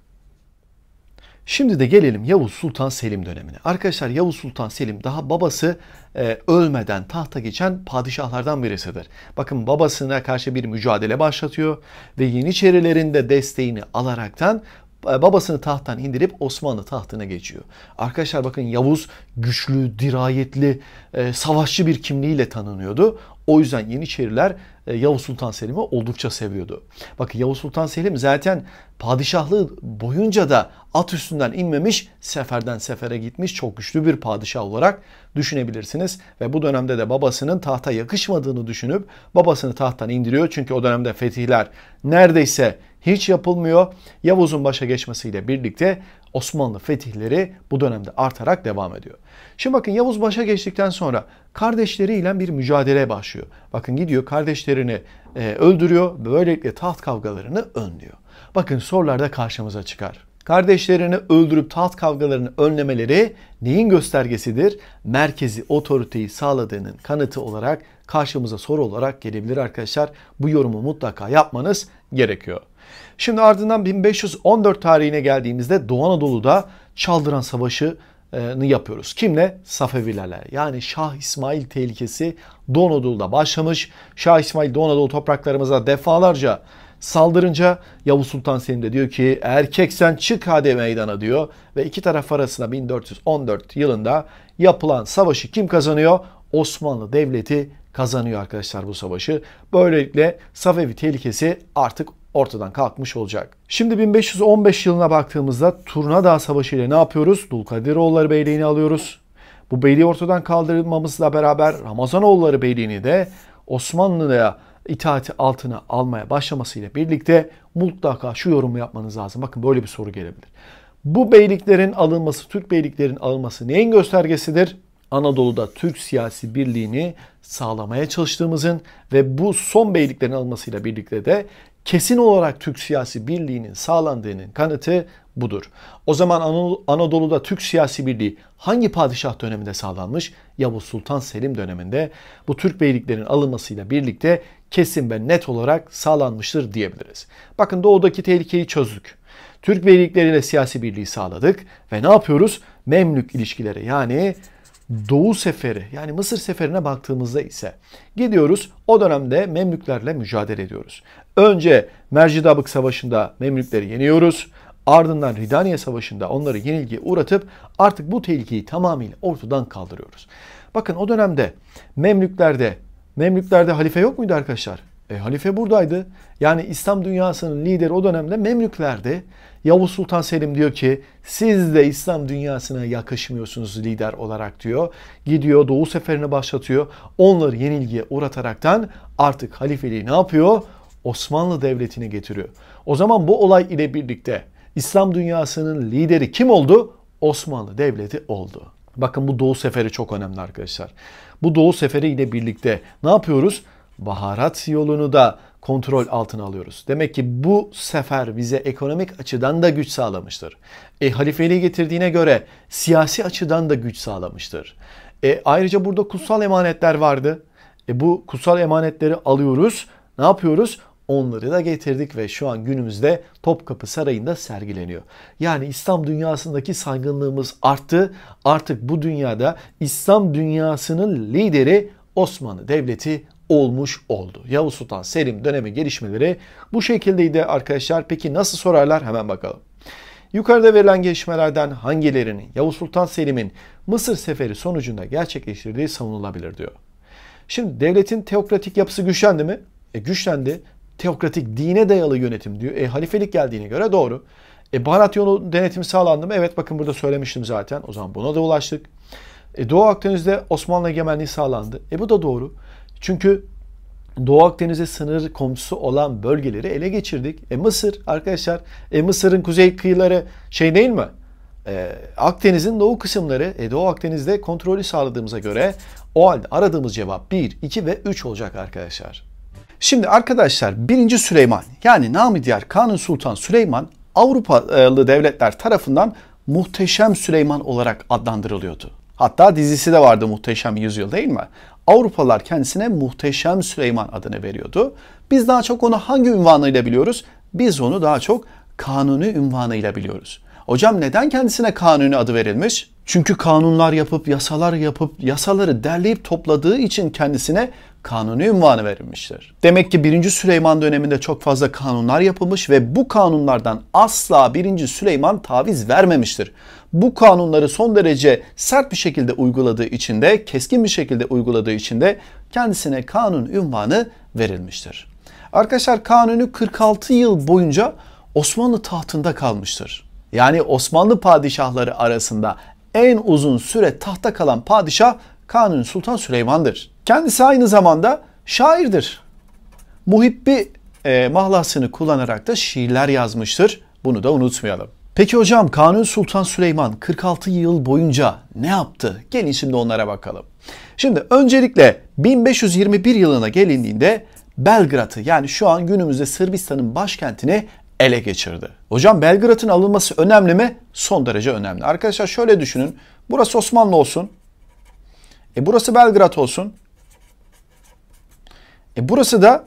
[SPEAKER 1] Şimdi de gelelim Yavuz Sultan Selim dönemine. Arkadaşlar Yavuz Sultan Selim daha babası e, ölmeden tahta geçen padişahlardan birisidir. Bakın babasına karşı bir mücadele başlatıyor ve Yeniçerilerin de desteğini alaraktan e, babasını tahttan indirip Osmanlı tahtına geçiyor. Arkadaşlar bakın Yavuz güçlü, dirayetli, e, savaşçı bir kimliğiyle tanınıyordu. O yüzden Yeniçeriler e, Yavuz Sultan Selim'i oldukça seviyordu. Bakın Yavuz Sultan Selim zaten padişahlığı boyunca da at üstünden inmemiş, seferden sefere gitmiş çok güçlü bir padişah olarak düşünebilirsiniz. Ve bu dönemde de babasının tahta yakışmadığını düşünüp babasını tahttan indiriyor. Çünkü o dönemde fetihler neredeyse hiç yapılmıyor. Yavuz'un başa geçmesiyle birlikte Osmanlı fetihleri bu dönemde artarak devam ediyor. Şimdi bakın Yavuz Baş'a geçtikten sonra kardeşleriyle bir mücadele başlıyor. Bakın gidiyor kardeşlerini e, öldürüyor. Böylelikle taht kavgalarını önlüyor. Bakın sorularda karşımıza çıkar. Kardeşlerini öldürüp taht kavgalarını önlemeleri neyin göstergesidir? Merkezi otoriteyi sağladığının kanıtı olarak karşımıza soru olarak gelebilir arkadaşlar. Bu yorumu mutlaka yapmanız gerekiyor. Şimdi ardından 1514 tarihine geldiğimizde Doğu Anadolu'da Çaldıran Savaşı e, yapıyoruz. Kimle? Safevilerle. Yani Şah İsmail tehlikesi Doğu başlamış. Şah İsmail Doğu Anadolu topraklarımıza defalarca saldırınca Yavuz Sultan Selim de diyor ki erkeksen çık hadi meydana diyor. Ve iki taraf arasında 1414 yılında yapılan savaşı kim kazanıyor? Osmanlı Devleti kazanıyor arkadaşlar bu savaşı. Böylelikle Safevi tehlikesi artık ortadan kalkmış olacak. Şimdi 1515 yılına baktığımızda Turnadağ Savaşı ile ne yapıyoruz? Dulkadiroğulları Beyliğini alıyoruz. Bu beyliği ortadan kaldırılmamızla beraber Ramazanoğulları Beyliğini de Osmanlı'ya itaati altına almaya başlamasıyla birlikte mutlaka şu yorumu yapmanız lazım. Bakın böyle bir soru gelebilir. Bu beyliklerin alınması, Türk beyliklerin alınması neyin göstergesidir? Anadolu'da Türk siyasi birliğini sağlamaya çalıştığımızın ve bu son beyliklerin alınmasıyla birlikte de kesin olarak Türk siyasi birliğinin sağlandığının kanıtı budur. O zaman Anadolu'da Türk siyasi birliği hangi padişah döneminde sağlanmış? Yavuz Sultan Selim döneminde bu Türk beyliklerin alınmasıyla birlikte kesin ve net olarak sağlanmıştır diyebiliriz. Bakın doğudaki tehlikeyi çözdük. Türk beylikleriyle siyasi birliği sağladık ve ne yapıyoruz? Memlük ilişkileri yani Doğu Seferi yani Mısır Seferi'ne baktığımızda ise gidiyoruz o dönemde Memlüklerle mücadele ediyoruz. Önce Mercidabık Savaşı'nda Memlükleri yeniyoruz. Ardından Ridaniye Savaşı'nda onları yenilgiye uğratıp artık bu tehlikeyi tamamıyla ortadan kaldırıyoruz. Bakın o dönemde Memlüklerde, Memlüklerde halife yok muydu arkadaşlar? E, halife buradaydı. Yani İslam dünyasının lideri o dönemde Memlüklerdi. Yavuz Sultan Selim diyor ki siz de İslam dünyasına yakışmıyorsunuz lider olarak diyor. Gidiyor Doğu Seferi'ni başlatıyor. Onları yenilgiye uğrataraktan artık halifeliği ne yapıyor? Osmanlı Devleti'ni getiriyor. O zaman bu olay ile birlikte İslam dünyasının lideri kim oldu? Osmanlı Devleti oldu. Bakın bu Doğu Seferi çok önemli arkadaşlar. Bu Doğu Seferi ile birlikte ne yapıyoruz? Baharat yolunu da kontrol altına alıyoruz. Demek ki bu sefer bize ekonomik açıdan da güç sağlamıştır. E, halifeliği getirdiğine göre siyasi açıdan da güç sağlamıştır. E, ayrıca burada kutsal emanetler vardı. E, bu kutsal emanetleri alıyoruz. Ne yapıyoruz? Onları da getirdik ve şu an günümüzde Topkapı Sarayı'nda sergileniyor. Yani İslam dünyasındaki saygınlığımız arttı. Artık bu dünyada İslam dünyasının lideri Osmanlı Devleti olmuş oldu. Yavuz Sultan Selim dönemi gelişmeleri bu şekildeydi arkadaşlar. Peki nasıl sorarlar? Hemen bakalım. Yukarıda verilen gelişmelerden hangilerinin Yavuz Sultan Selim'in Mısır seferi sonucunda gerçekleştirdiği savunulabilir diyor. Şimdi devletin teokratik yapısı güçlendi mi? E güçlendi teokratik, dine dayalı yönetim diyor. E halifelik geldiğine göre doğru. E baharat yolu denetimi sağlandı mı? Evet bakın burada söylemiştim zaten. O zaman buna da ulaştık. E, Doğu Akdeniz'de Osmanlı egemenliği sağlandı. E bu da doğru. Çünkü Doğu Akdeniz'e sınır komşusu olan bölgeleri ele geçirdik. E Mısır arkadaşlar, e Mısır'ın kuzey kıyıları şey değil mi? E, Akdeniz'in doğu kısımları, e, Doğu Akdeniz'de kontrolü sağladığımıza göre o halde aradığımız cevap 1, 2 ve 3 olacak arkadaşlar. Şimdi arkadaşlar 1. Süleyman yani namı diğer Kanun Sultan Süleyman Avrupalı devletler tarafından Muhteşem Süleyman olarak adlandırılıyordu. Hatta dizisi de vardı Muhteşem Yüzyıl değil mi? Avrupalılar kendisine Muhteşem Süleyman adını veriyordu. Biz daha çok onu hangi ünvanıyla biliyoruz? Biz onu daha çok Kanuni ünvanıyla biliyoruz. Hocam neden kendisine Kanuni adı verilmiş? Çünkü kanunlar yapıp, yasalar yapıp, yasaları derleyip topladığı için kendisine kanuni unvanı verilmiştir. Demek ki 1. Süleyman döneminde çok fazla kanunlar yapılmış ve bu kanunlardan asla 1. Süleyman taviz vermemiştir. Bu kanunları son derece sert bir şekilde uyguladığı için de, keskin bir şekilde uyguladığı için de kendisine kanun unvanı verilmiştir. Arkadaşlar kanunu 46 yıl boyunca Osmanlı tahtında kalmıştır. Yani Osmanlı padişahları arasında en uzun süre tahta kalan padişah Kanuni Sultan Süleyman'dır. Kendisi aynı zamanda şairdir. Muhibbi e, mahlasını kullanarak da şiirler yazmıştır. Bunu da unutmayalım. Peki hocam Kanuni Sultan Süleyman 46 yıl boyunca ne yaptı? Gelin şimdi onlara bakalım. Şimdi öncelikle 1521 yılına gelindiğinde Belgrad'ı yani şu an günümüzde Sırbistan'ın başkentini ele geçirdi. Hocam Belgrad'ın alınması önemli mi? Son derece önemli. Arkadaşlar şöyle düşünün. Burası Osmanlı olsun. E burası Belgrad olsun. E burası da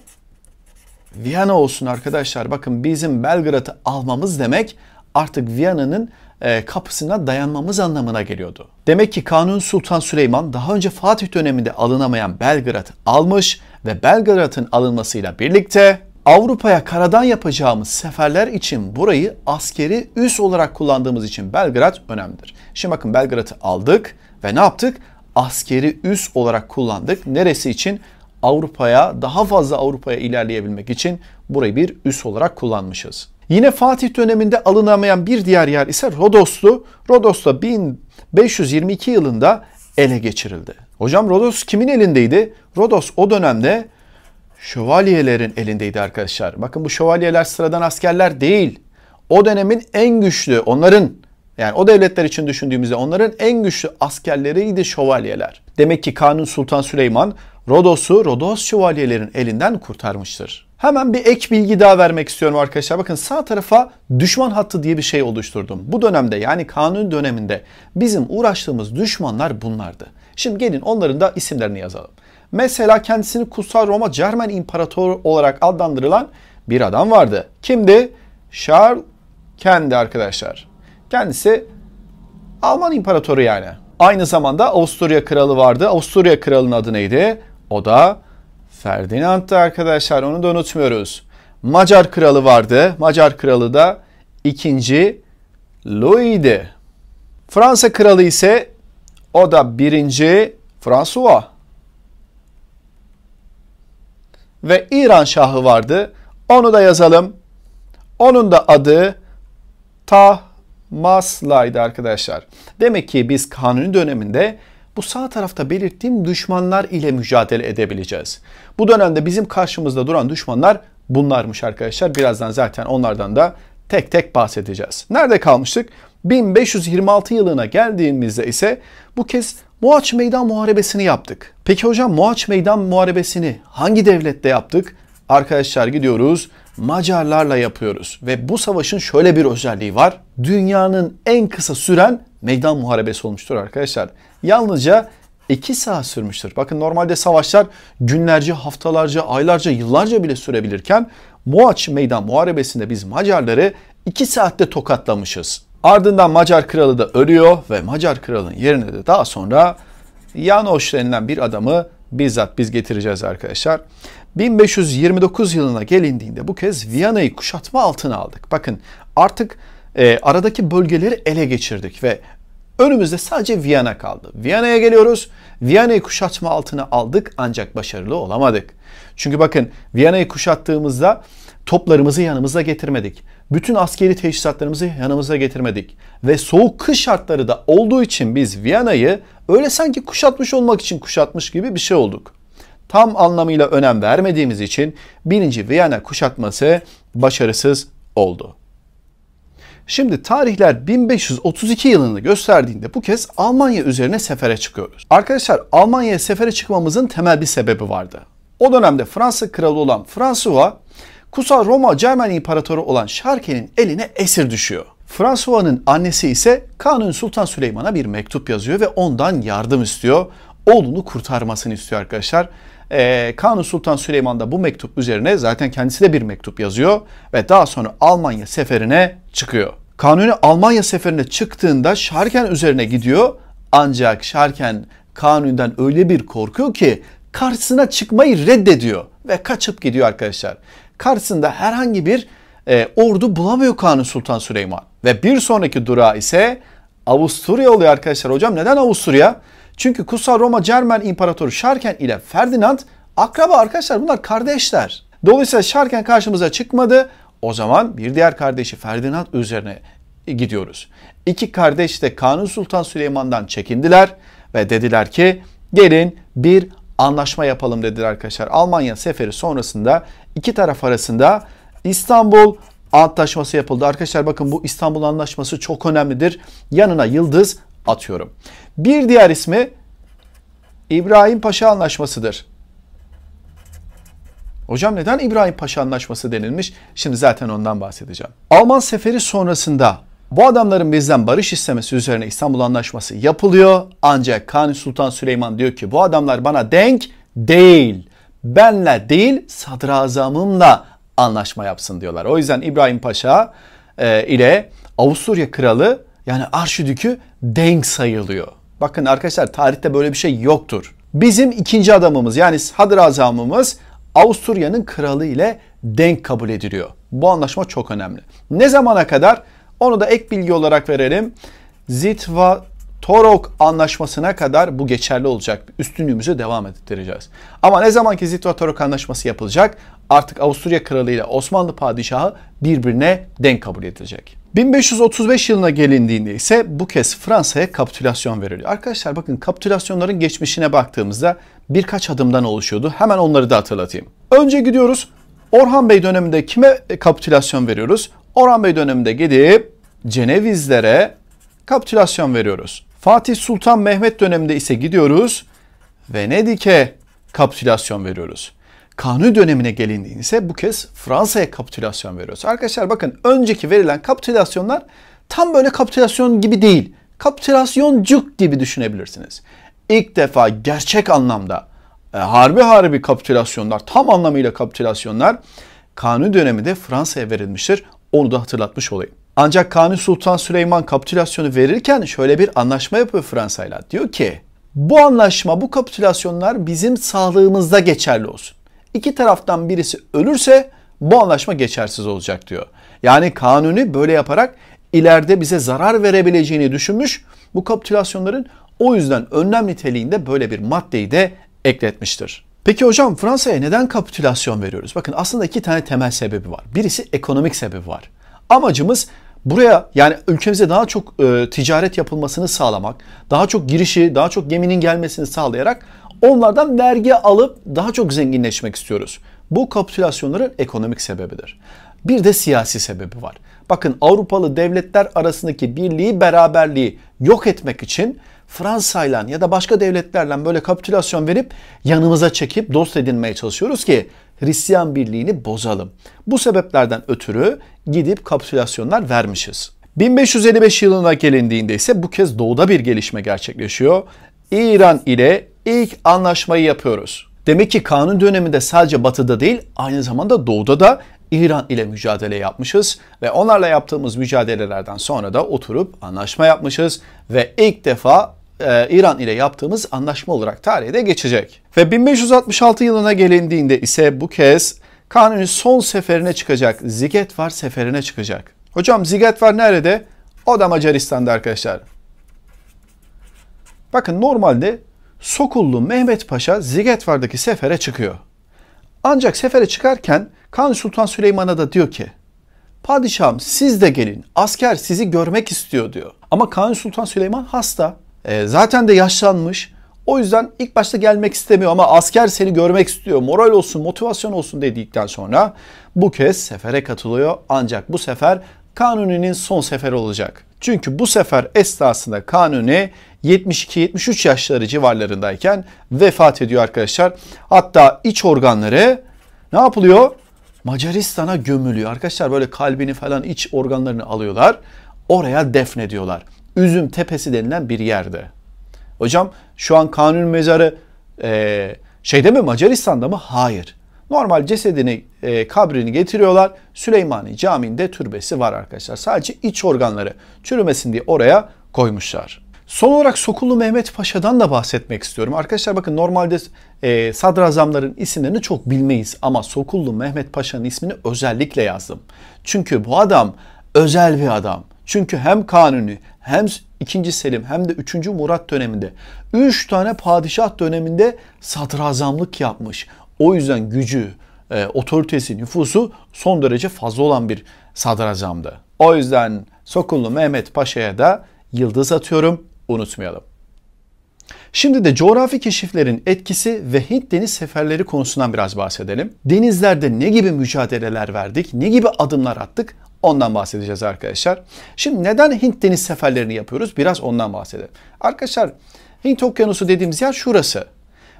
[SPEAKER 1] Viyana olsun arkadaşlar. Bakın bizim Belgrad'ı almamız demek artık Viyana'nın e, kapısına dayanmamız anlamına geliyordu. Demek ki Kanun Sultan Süleyman daha önce Fatih döneminde alınamayan Belgrad'ı almış ve Belgrad'ın alınmasıyla birlikte Avrupa'ya karadan yapacağımız seferler için burayı askeri üs olarak kullandığımız için Belgrad önemlidir. Şimdi bakın Belgrad'ı aldık ve ne yaptık? askeri üs olarak kullandık. Neresi için? Avrupa'ya, daha fazla Avrupa'ya ilerleyebilmek için burayı bir üs olarak kullanmışız. Yine Fatih döneminde alınamayan bir diğer yer ise Rodos'tu. Rodos da 1522 yılında ele geçirildi. Hocam Rodos kimin elindeydi? Rodos o dönemde şövalyelerin elindeydi arkadaşlar. Bakın bu şövalyeler sıradan askerler değil. O dönemin en güçlü, onların yani o devletler için düşündüğümüzde onların en güçlü askerleriydi şövalyeler. Demek ki Kanun Sultan Süleyman Rodos'u Rodos şövalyelerin elinden kurtarmıştır. Hemen bir ek bilgi daha vermek istiyorum arkadaşlar. Bakın sağ tarafa düşman hattı diye bir şey oluşturdum. Bu dönemde yani kanun döneminde bizim uğraştığımız düşmanlar bunlardı. Şimdi gelin onların da isimlerini yazalım. Mesela kendisini Kutsal Roma Cermen İmparatoru olarak adlandırılan bir adam vardı. Kimdi? Charles Kendi arkadaşlar. Kendisi Alman imparatoru yani. Aynı zamanda Avusturya kralı vardı. Avusturya kralının adı neydi? O da Ferdinand'tı arkadaşlar. Onu da unutmuyoruz. Macar kralı vardı. Macar kralı da ikinci Louis'di. Fransa kralı ise o da birinci François. Ve İran şahı vardı. Onu da yazalım. Onun da adı Tah maslaydı arkadaşlar. Demek ki biz kanuni döneminde bu sağ tarafta belirttiğim düşmanlar ile mücadele edebileceğiz. Bu dönemde bizim karşımızda duran düşmanlar bunlarmış arkadaşlar. Birazdan zaten onlardan da tek tek bahsedeceğiz. Nerede kalmıştık? 1526 yılına geldiğimizde ise bu kez Moaç Meydan Muharebesini yaptık. Peki hocam Moaç Meydan Muharebesini hangi devlette yaptık? Arkadaşlar gidiyoruz Macarlarla yapıyoruz. Ve bu savaşın şöyle bir özelliği var. Dünyanın en kısa süren meydan muharebesi olmuştur arkadaşlar. Yalnızca 2 saat sürmüştür. Bakın normalde savaşlar günlerce, haftalarca, aylarca, yıllarca bile sürebilirken Moaç Meydan Muharebesi'nde biz Macarları 2 saatte tokatlamışız. Ardından Macar kralı da ölüyor ve Macar kralın yerine de daha sonra Yanoş denilen bir adamı bizzat biz getireceğiz arkadaşlar. 1529 yılına gelindiğinde bu kez Viyana'yı kuşatma altına aldık. Bakın artık e, aradaki bölgeleri ele geçirdik ve önümüzde sadece Viyana kaldı. Viyana'ya geliyoruz. Viyana'yı kuşatma altına aldık ancak başarılı olamadık. Çünkü bakın Viyana'yı kuşattığımızda toplarımızı yanımıza getirmedik. Bütün askeri teçhizatlarımızı yanımıza getirmedik. Ve soğuk kış şartları da olduğu için biz Viyana'yı öyle sanki kuşatmış olmak için kuşatmış gibi bir şey olduk tam anlamıyla önem vermediğimiz için 1. Viyana kuşatması başarısız oldu. Şimdi tarihler 1532 yılını gösterdiğinde bu kez Almanya üzerine sefere çıkıyoruz. Arkadaşlar Almanya'ya sefere çıkmamızın temel bir sebebi vardı. O dönemde Fransa kralı olan François, Kutsal Roma Cermen İmparatoru olan Şarke'nin eline esir düşüyor. François'ın annesi ise Kanun Sultan Süleyman'a bir mektup yazıyor ve ondan yardım istiyor. Oğlunu kurtarmasını istiyor arkadaşlar e, Kanuni Sultan Süleyman da bu mektup üzerine zaten kendisi de bir mektup yazıyor ve daha sonra Almanya seferine çıkıyor. Kanuni Almanya seferine çıktığında Şarken üzerine gidiyor ancak Şarken Kanuni'den öyle bir korkuyor ki karşısına çıkmayı reddediyor ve kaçıp gidiyor arkadaşlar. Karşısında herhangi bir e, ordu bulamıyor Kanuni Sultan Süleyman ve bir sonraki durağı ise Avusturya oluyor arkadaşlar. Hocam neden Avusturya? Çünkü Kutsal Roma Cermen İmparatoru Şarken ile Ferdinand akraba arkadaşlar bunlar kardeşler. Dolayısıyla Şarken karşımıza çıkmadı. O zaman bir diğer kardeşi Ferdinand üzerine gidiyoruz. İki kardeş de Kanun Sultan Süleyman'dan çekindiler ve dediler ki gelin bir anlaşma yapalım dediler arkadaşlar. Almanya seferi sonrasında iki taraf arasında İstanbul Antlaşması yapıldı. Arkadaşlar bakın bu İstanbul Anlaşması çok önemlidir. Yanına yıldız atıyorum. Bir diğer ismi İbrahim Paşa Anlaşması'dır. Hocam neden İbrahim Paşa Anlaşması denilmiş? Şimdi zaten ondan bahsedeceğim. Alman seferi sonrasında bu adamların bizden barış istemesi üzerine İstanbul Anlaşması yapılıyor. Ancak Kanuni Sultan Süleyman diyor ki bu adamlar bana denk değil. Benle değil sadrazamımla anlaşma yapsın diyorlar. O yüzden İbrahim Paşa e, ile Avusturya Kralı yani arşidükü denk sayılıyor. Bakın arkadaşlar tarihte böyle bir şey yoktur. Bizim ikinci adamımız yani sadrazamımız Avusturya'nın kralı ile denk kabul ediliyor. Bu anlaşma çok önemli. Ne zamana kadar? Onu da ek bilgi olarak verelim. Zitva Torok anlaşmasına kadar bu geçerli olacak. Üstünlüğümüzü devam ettireceğiz. Ama ne zaman ki Zitva Torok anlaşması yapılacak artık Avusturya kralı ile Osmanlı padişahı birbirine denk kabul edilecek. 1535 yılına gelindiğinde ise bu kez Fransa'ya kapitülasyon veriliyor. Arkadaşlar bakın kapitülasyonların geçmişine baktığımızda birkaç adımdan oluşuyordu. Hemen onları da hatırlatayım. Önce gidiyoruz. Orhan Bey döneminde kime kapitülasyon veriyoruz? Orhan Bey döneminde gidip Cenevizlere kapitülasyon veriyoruz. Fatih Sultan Mehmet döneminde ise gidiyoruz Venedik'e kapitülasyon veriyoruz. Kanuni dönemine gelindiğinde ise bu kez Fransa'ya kapitülasyon veriyoruz. Arkadaşlar bakın önceki verilen kapitülasyonlar tam böyle kapitülasyon gibi değil. Kapitülasyoncuk gibi düşünebilirsiniz. İlk defa gerçek anlamda e, harbi harbi kapitülasyonlar, tam anlamıyla kapitülasyonlar Kanuni döneminde Fransa'ya verilmiştir. Onu da hatırlatmış olayım. Ancak Kanuni Sultan Süleyman kapitülasyonu verirken şöyle bir anlaşma yapıyor Fransa'yla. Diyor ki bu anlaşma, bu kapitülasyonlar bizim sağlığımızda geçerli olsun iki taraftan birisi ölürse bu anlaşma geçersiz olacak diyor. Yani kanuni böyle yaparak ileride bize zarar verebileceğini düşünmüş. Bu kapitülasyonların o yüzden önlem niteliğinde böyle bir maddeyi de ekletmiştir. Peki hocam Fransa'ya neden kapitülasyon veriyoruz? Bakın aslında iki tane temel sebebi var. Birisi ekonomik sebebi var. Amacımız buraya yani ülkemize daha çok e, ticaret yapılmasını sağlamak, daha çok girişi, daha çok geminin gelmesini sağlayarak Onlardan vergi alıp daha çok zenginleşmek istiyoruz. Bu kapitülasyonların ekonomik sebebidir. Bir de siyasi sebebi var. Bakın Avrupalı devletler arasındaki birliği, beraberliği yok etmek için Fransa'yla ya da başka devletlerle böyle kapitülasyon verip yanımıza çekip dost edinmeye çalışıyoruz ki Hristiyan birliğini bozalım. Bu sebeplerden ötürü gidip kapitülasyonlar vermişiz. 1555 yılına gelindiğinde ise bu kez doğuda bir gelişme gerçekleşiyor. İran ile ilk anlaşmayı yapıyoruz. Demek ki kanun döneminde sadece batıda değil aynı zamanda doğuda da İran ile mücadele yapmışız ve onlarla yaptığımız mücadelelerden sonra da oturup anlaşma yapmışız ve ilk defa e, İran ile yaptığımız anlaşma olarak tarihe geçecek. Ve 1566 yılına gelindiğinde ise bu kez Kanuni son seferine çıkacak. Zigetvar seferine çıkacak. Hocam Zigetvar nerede? O da Macaristan'da arkadaşlar. Bakın normalde Sokullu Mehmet Paşa Zigetvar'daki sefere çıkıyor. Ancak sefere çıkarken Kanuni Sultan Süleyman'a da diyor ki Padişahım siz de gelin asker sizi görmek istiyor diyor. Ama Kanuni Sultan Süleyman hasta e, zaten de yaşlanmış o yüzden ilk başta gelmek istemiyor ama asker seni görmek istiyor moral olsun motivasyon olsun dedikten sonra bu kez sefere katılıyor ancak bu sefer Kanuni'nin son seferi olacak. Çünkü bu sefer esnasında Kanuni 72-73 yaşları civarlarındayken vefat ediyor arkadaşlar. Hatta iç organları ne yapılıyor? Macaristan'a gömülüyor. Arkadaşlar böyle kalbini falan iç organlarını alıyorlar. Oraya defnediyorlar. Üzüm Tepesi denilen bir yerde. Hocam şu an Kanun mezarı e, şeyde mi Macaristan'da mı? Hayır. Normal cesedini, e, kabrini getiriyorlar. Süleymani Camii'nde türbesi var arkadaşlar. Sadece iç organları çürümesin diye oraya koymuşlar. Son olarak Sokullu Mehmet Paşa'dan da bahsetmek istiyorum. Arkadaşlar bakın normalde e, sadrazamların isimlerini çok bilmeyiz ama Sokullu Mehmet Paşa'nın ismini özellikle yazdım. Çünkü bu adam özel bir adam. Çünkü hem Kanuni hem 2. Selim hem de 3. Murat döneminde 3 tane padişah döneminde sadrazamlık yapmış. O yüzden gücü, e, otoritesi, nüfusu son derece fazla olan bir sadrazamdı. O yüzden Sokullu Mehmet Paşa'ya da yıldız atıyorum, unutmayalım. Şimdi de coğrafi keşiflerin etkisi ve Hint deniz seferleri konusundan biraz bahsedelim. Denizlerde ne gibi mücadeleler verdik, ne gibi adımlar attık ondan bahsedeceğiz arkadaşlar. Şimdi neden Hint deniz seferlerini yapıyoruz biraz ondan bahsedelim. Arkadaşlar Hint okyanusu dediğimiz yer şurası.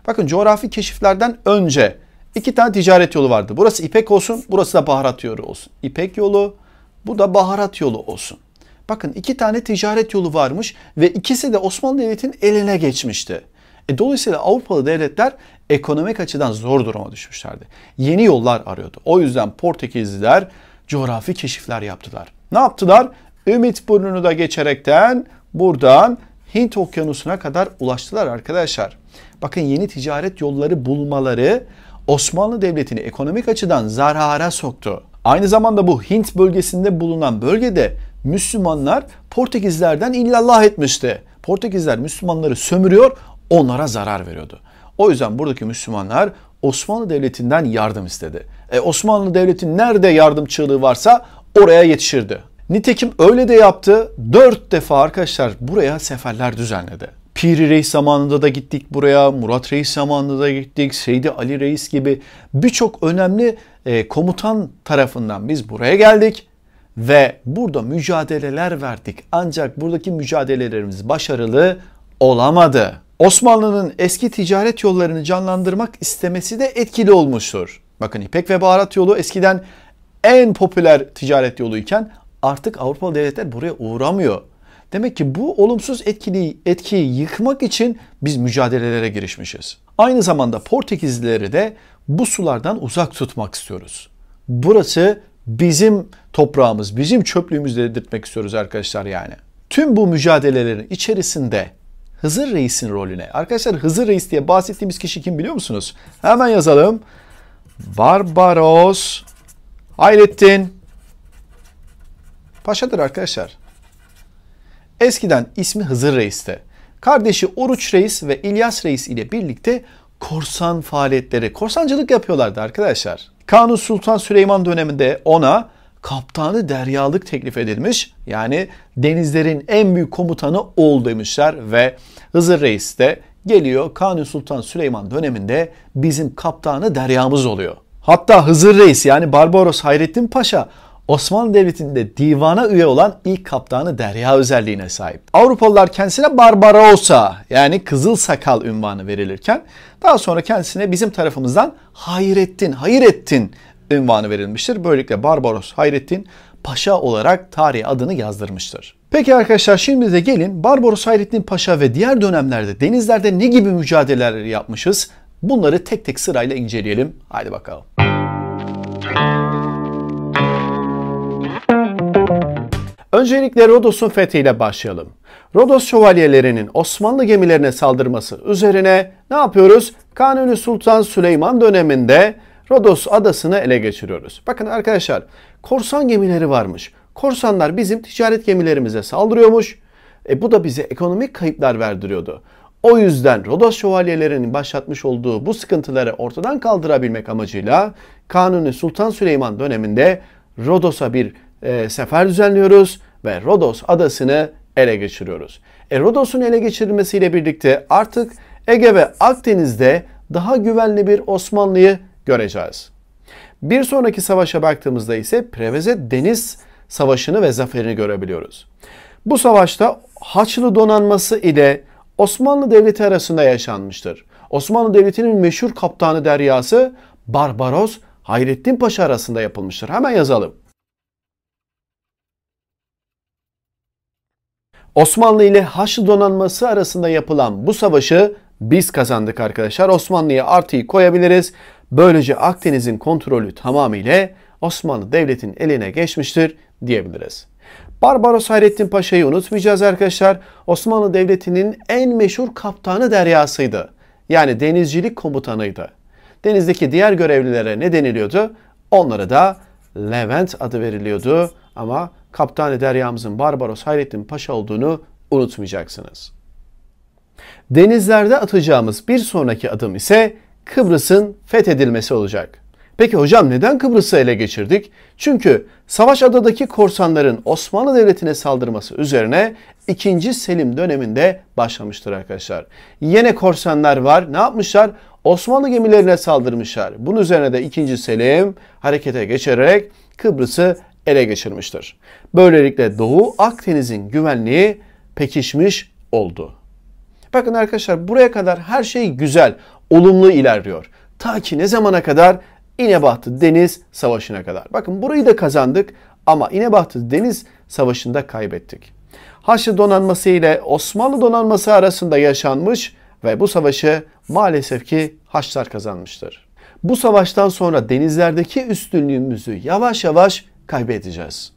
[SPEAKER 1] Bakın coğrafi keşiflerden önce iki tane ticaret yolu vardı. Burası ipek olsun, burası da baharat yolu olsun. İpek yolu, bu da baharat yolu olsun. Bakın iki tane ticaret yolu varmış ve ikisi de Osmanlı Devleti'nin eline geçmişti. E, dolayısıyla Avrupalı devletler ekonomik açıdan zor duruma düşmüşlerdi. Yeni yollar arıyordu. O yüzden Portekizliler coğrafi keşifler yaptılar. Ne yaptılar? Ümit Burnu'nu da geçerekten buradan Hint Okyanusu'na kadar ulaştılar arkadaşlar. Bakın yeni ticaret yolları bulmaları Osmanlı Devleti'ni ekonomik açıdan zarara soktu. Aynı zamanda bu Hint bölgesinde bulunan bölgede Müslümanlar Portekizlerden illallah etmişti. Portekizler Müslümanları sömürüyor, onlara zarar veriyordu. O yüzden buradaki Müslümanlar Osmanlı Devleti'nden yardım istedi. E Osmanlı Devleti nerede yardım çığlığı varsa oraya yetişirdi. Nitekim öyle de yaptı. Dört defa arkadaşlar buraya seferler düzenledi. Piri Reis zamanında da gittik buraya, Murat Reis zamanında da gittik, Seydi Ali Reis gibi birçok önemli e, komutan tarafından biz buraya geldik ve burada mücadeleler verdik. Ancak buradaki mücadelelerimiz başarılı olamadı. Osmanlı'nın eski ticaret yollarını canlandırmak istemesi de etkili olmuştur. Bakın İpek ve Baharat yolu eskiden en popüler ticaret yolu iken artık Avrupalı devletler buraya uğramıyor. Demek ki bu olumsuz etkili, etkiyi yıkmak için biz mücadelelere girişmişiz. Aynı zamanda Portekizlileri de bu sulardan uzak tutmak istiyoruz. Burası bizim toprağımız, bizim çöplüğümüz dedirtmek istiyoruz arkadaşlar yani. Tüm bu mücadelelerin içerisinde Hızır Reis'in rolüne. Arkadaşlar Hızır Reis diye bahsettiğimiz kişi kim biliyor musunuz? Hemen yazalım. Barbaros Hayrettin Paşa'dır arkadaşlar. Eskiden ismi Hızır Reis'te. Kardeşi Oruç Reis ve İlyas Reis ile birlikte korsan faaliyetleri, korsancılık yapıyorlardı arkadaşlar. Kanun Sultan Süleyman döneminde ona kaptanı deryalık teklif edilmiş. Yani denizlerin en büyük komutanı ol demişler ve Hızır Reis de geliyor Kanuni Sultan Süleyman döneminde bizim kaptanı deryamız oluyor. Hatta Hızır Reis yani Barbaros Hayrettin Paşa Osmanlı Devleti'nde divana üye olan ilk kaptanı Derya özelliğine sahip. Avrupalılar kendisine Barbarossa yani Kızıl Sakal ünvanı verilirken daha sonra kendisine bizim tarafımızdan Hayrettin, Hayrettin ünvanı verilmiştir. Böylelikle Barbaros Hayrettin Paşa olarak tarihe adını yazdırmıştır. Peki arkadaşlar şimdi de gelin Barbaros Hayrettin Paşa ve diğer dönemlerde denizlerde ne gibi mücadeleler yapmışız? Bunları tek tek sırayla inceleyelim. Haydi bakalım. Öncelikle Rodos'un fethiyle başlayalım. Rodos şövalyelerinin Osmanlı gemilerine saldırması üzerine ne yapıyoruz? Kanuni Sultan Süleyman döneminde Rodos adasını ele geçiriyoruz. Bakın arkadaşlar korsan gemileri varmış. Korsanlar bizim ticaret gemilerimize saldırıyormuş. E bu da bize ekonomik kayıplar verdiriyordu. O yüzden Rodos şövalyelerinin başlatmış olduğu bu sıkıntıları ortadan kaldırabilmek amacıyla Kanuni Sultan Süleyman döneminde Rodos'a bir e, sefer düzenliyoruz ve Rodos adasını ele geçiriyoruz. E, Rodos'un ele geçirilmesiyle birlikte artık Ege ve Akdeniz'de daha güvenli bir Osmanlı'yı göreceğiz. Bir sonraki savaşa baktığımızda ise Preveze Deniz Savaşı'nı ve zaferini görebiliyoruz. Bu savaşta Haçlı donanması ile Osmanlı Devleti arasında yaşanmıştır. Osmanlı Devleti'nin meşhur kaptanı deryası Barbaros Hayrettin Paşa arasında yapılmıştır. Hemen yazalım. Osmanlı ile Haçlı donanması arasında yapılan bu savaşı biz kazandık arkadaşlar. Osmanlı'ya artıyı koyabiliriz. Böylece Akdeniz'in kontrolü tamamıyla Osmanlı Devleti'nin eline geçmiştir diyebiliriz. Barbaros Hayrettin Paşa'yı unutmayacağız arkadaşlar. Osmanlı Devleti'nin en meşhur kaptanı deryasıydı. Yani denizcilik komutanıydı. Denizdeki diğer görevlilere ne deniliyordu? Onlara da Levent adı veriliyordu ama kaptan deryamızın Barbaros Hayrettin Paşa olduğunu unutmayacaksınız. Denizlerde atacağımız bir sonraki adım ise Kıbrıs'ın fethedilmesi olacak. Peki hocam neden Kıbrıs'ı ele geçirdik? Çünkü Savaş Adadaki korsanların Osmanlı Devleti'ne saldırması üzerine 2. Selim döneminde başlamıştır arkadaşlar. Yine korsanlar var. Ne yapmışlar? Osmanlı gemilerine saldırmışlar. Bunun üzerine de 2. Selim harekete geçerek Kıbrıs'ı ele geçirmiştir. Böylelikle Doğu Akdeniz'in güvenliği pekişmiş oldu. Bakın arkadaşlar buraya kadar her şey güzel, olumlu ilerliyor. Ta ki ne zamana kadar? İnebahtı Deniz Savaşı'na kadar. Bakın burayı da kazandık ama İnebahtı Deniz Savaşı'nda kaybettik. Haçlı donanması ile Osmanlı donanması arasında yaşanmış ve bu savaşı maalesef ki Haçlar kazanmıştır. Bu savaştan sonra denizlerdeki üstünlüğümüzü yavaş yavaş kaybedeceğiz.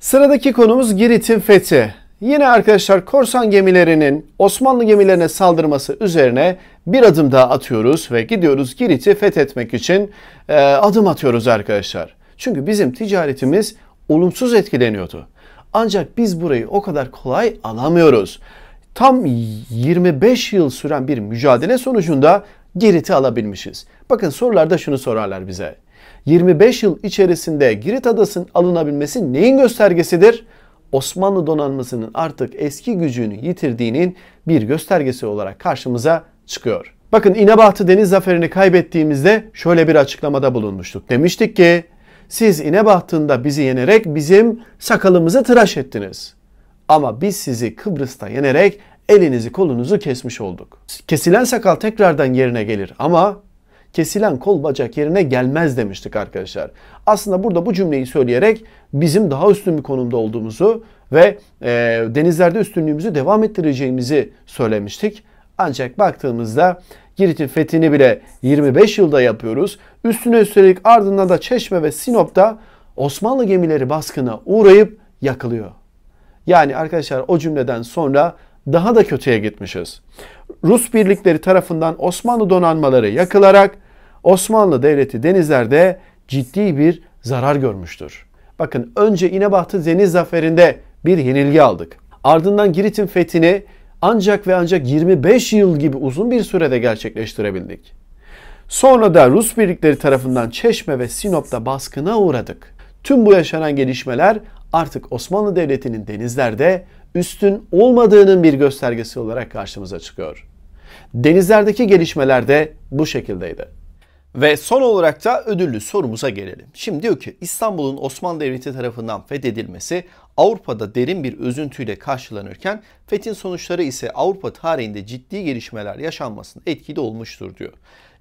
[SPEAKER 1] Sıradaki konumuz Girit'in fethi. Yine arkadaşlar korsan gemilerinin Osmanlı gemilerine saldırması üzerine bir adım daha atıyoruz ve gidiyoruz Girit'i fethetmek için e, adım atıyoruz arkadaşlar. Çünkü bizim ticaretimiz olumsuz etkileniyordu. Ancak biz burayı o kadar kolay alamıyoruz. Tam 25 yıl süren bir mücadele sonucunda Girit'i alabilmişiz. Bakın sorularda şunu sorarlar bize. 25 yıl içerisinde Girit Adası'nın alınabilmesi neyin göstergesidir? Osmanlı donanmasının artık eski gücünü yitirdiğinin bir göstergesi olarak karşımıza çıkıyor. Bakın İnebahtı Deniz Zaferi'ni kaybettiğimizde şöyle bir açıklamada bulunmuştuk. Demiştik ki siz İnebahtı'nda bizi yenerek bizim sakalımızı tıraş ettiniz. Ama biz sizi Kıbrıs'ta yenerek elinizi kolunuzu kesmiş olduk. Kesilen sakal tekrardan yerine gelir ama kesilen kol bacak yerine gelmez demiştik arkadaşlar. Aslında burada bu cümleyi söyleyerek bizim daha üstün bir konumda olduğumuzu ve e, denizlerde üstünlüğümüzü devam ettireceğimizi söylemiştik. Ancak baktığımızda Girit'in fethini bile 25 yılda yapıyoruz. Üstüne üstelik ardından da Çeşme ve Sinop'ta Osmanlı gemileri baskına uğrayıp yakılıyor. Yani arkadaşlar o cümleden sonra daha da kötüye gitmişiz. Rus birlikleri tarafından Osmanlı donanmaları yakılarak Osmanlı Devleti denizlerde ciddi bir zarar görmüştür. Bakın önce İnebahtı Deniz Zaferi'nde bir yenilgi aldık. Ardından Girit'in fethini ancak ve ancak 25 yıl gibi uzun bir sürede gerçekleştirebildik. Sonra da Rus birlikleri tarafından Çeşme ve Sinop'ta baskına uğradık. Tüm bu yaşanan gelişmeler artık Osmanlı Devleti'nin denizlerde üstün olmadığının bir göstergesi olarak karşımıza çıkıyor. Denizlerdeki gelişmeler de bu şekildeydi. Ve son olarak da ödüllü sorumuza gelelim. Şimdi diyor ki İstanbul'un Osmanlı Devleti tarafından fethedilmesi Avrupa'da derin bir özüntüyle karşılanırken fethin sonuçları ise Avrupa tarihinde ciddi gelişmeler yaşanmasının etkili olmuştur diyor.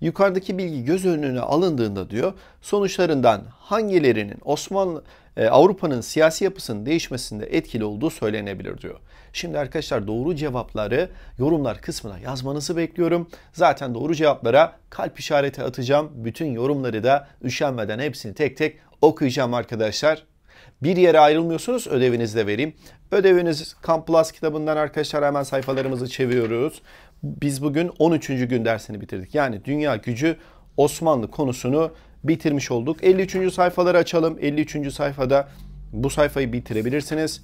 [SPEAKER 1] Yukarıdaki bilgi göz önüne alındığında diyor sonuçlarından hangilerinin Osmanlı e, Avrupa'nın siyasi yapısının değişmesinde etkili olduğu söylenebilir diyor. Şimdi arkadaşlar doğru cevapları yorumlar kısmına yazmanızı bekliyorum. Zaten doğru cevaplara kalp işareti atacağım. Bütün yorumları da üşenmeden hepsini tek tek okuyacağım arkadaşlar. Bir yere ayrılmıyorsunuz ödevinizi de vereyim. Ödeviniz Camp Plus kitabından arkadaşlar hemen sayfalarımızı çeviriyoruz. Biz bugün 13. gün dersini bitirdik. Yani dünya gücü Osmanlı konusunu bitirmiş olduk. 53. sayfaları açalım. 53. sayfada bu sayfayı bitirebilirsiniz.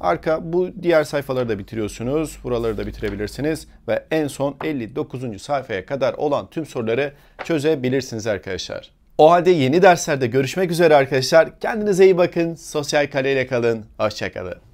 [SPEAKER 1] Arka bu diğer sayfaları da bitiriyorsunuz. Buraları da bitirebilirsiniz. Ve en son 59. sayfaya kadar olan tüm soruları çözebilirsiniz arkadaşlar. O halde yeni derslerde görüşmek üzere arkadaşlar. Kendinize iyi bakın. Sosyal kaleyle kalın. Hoşçakalın.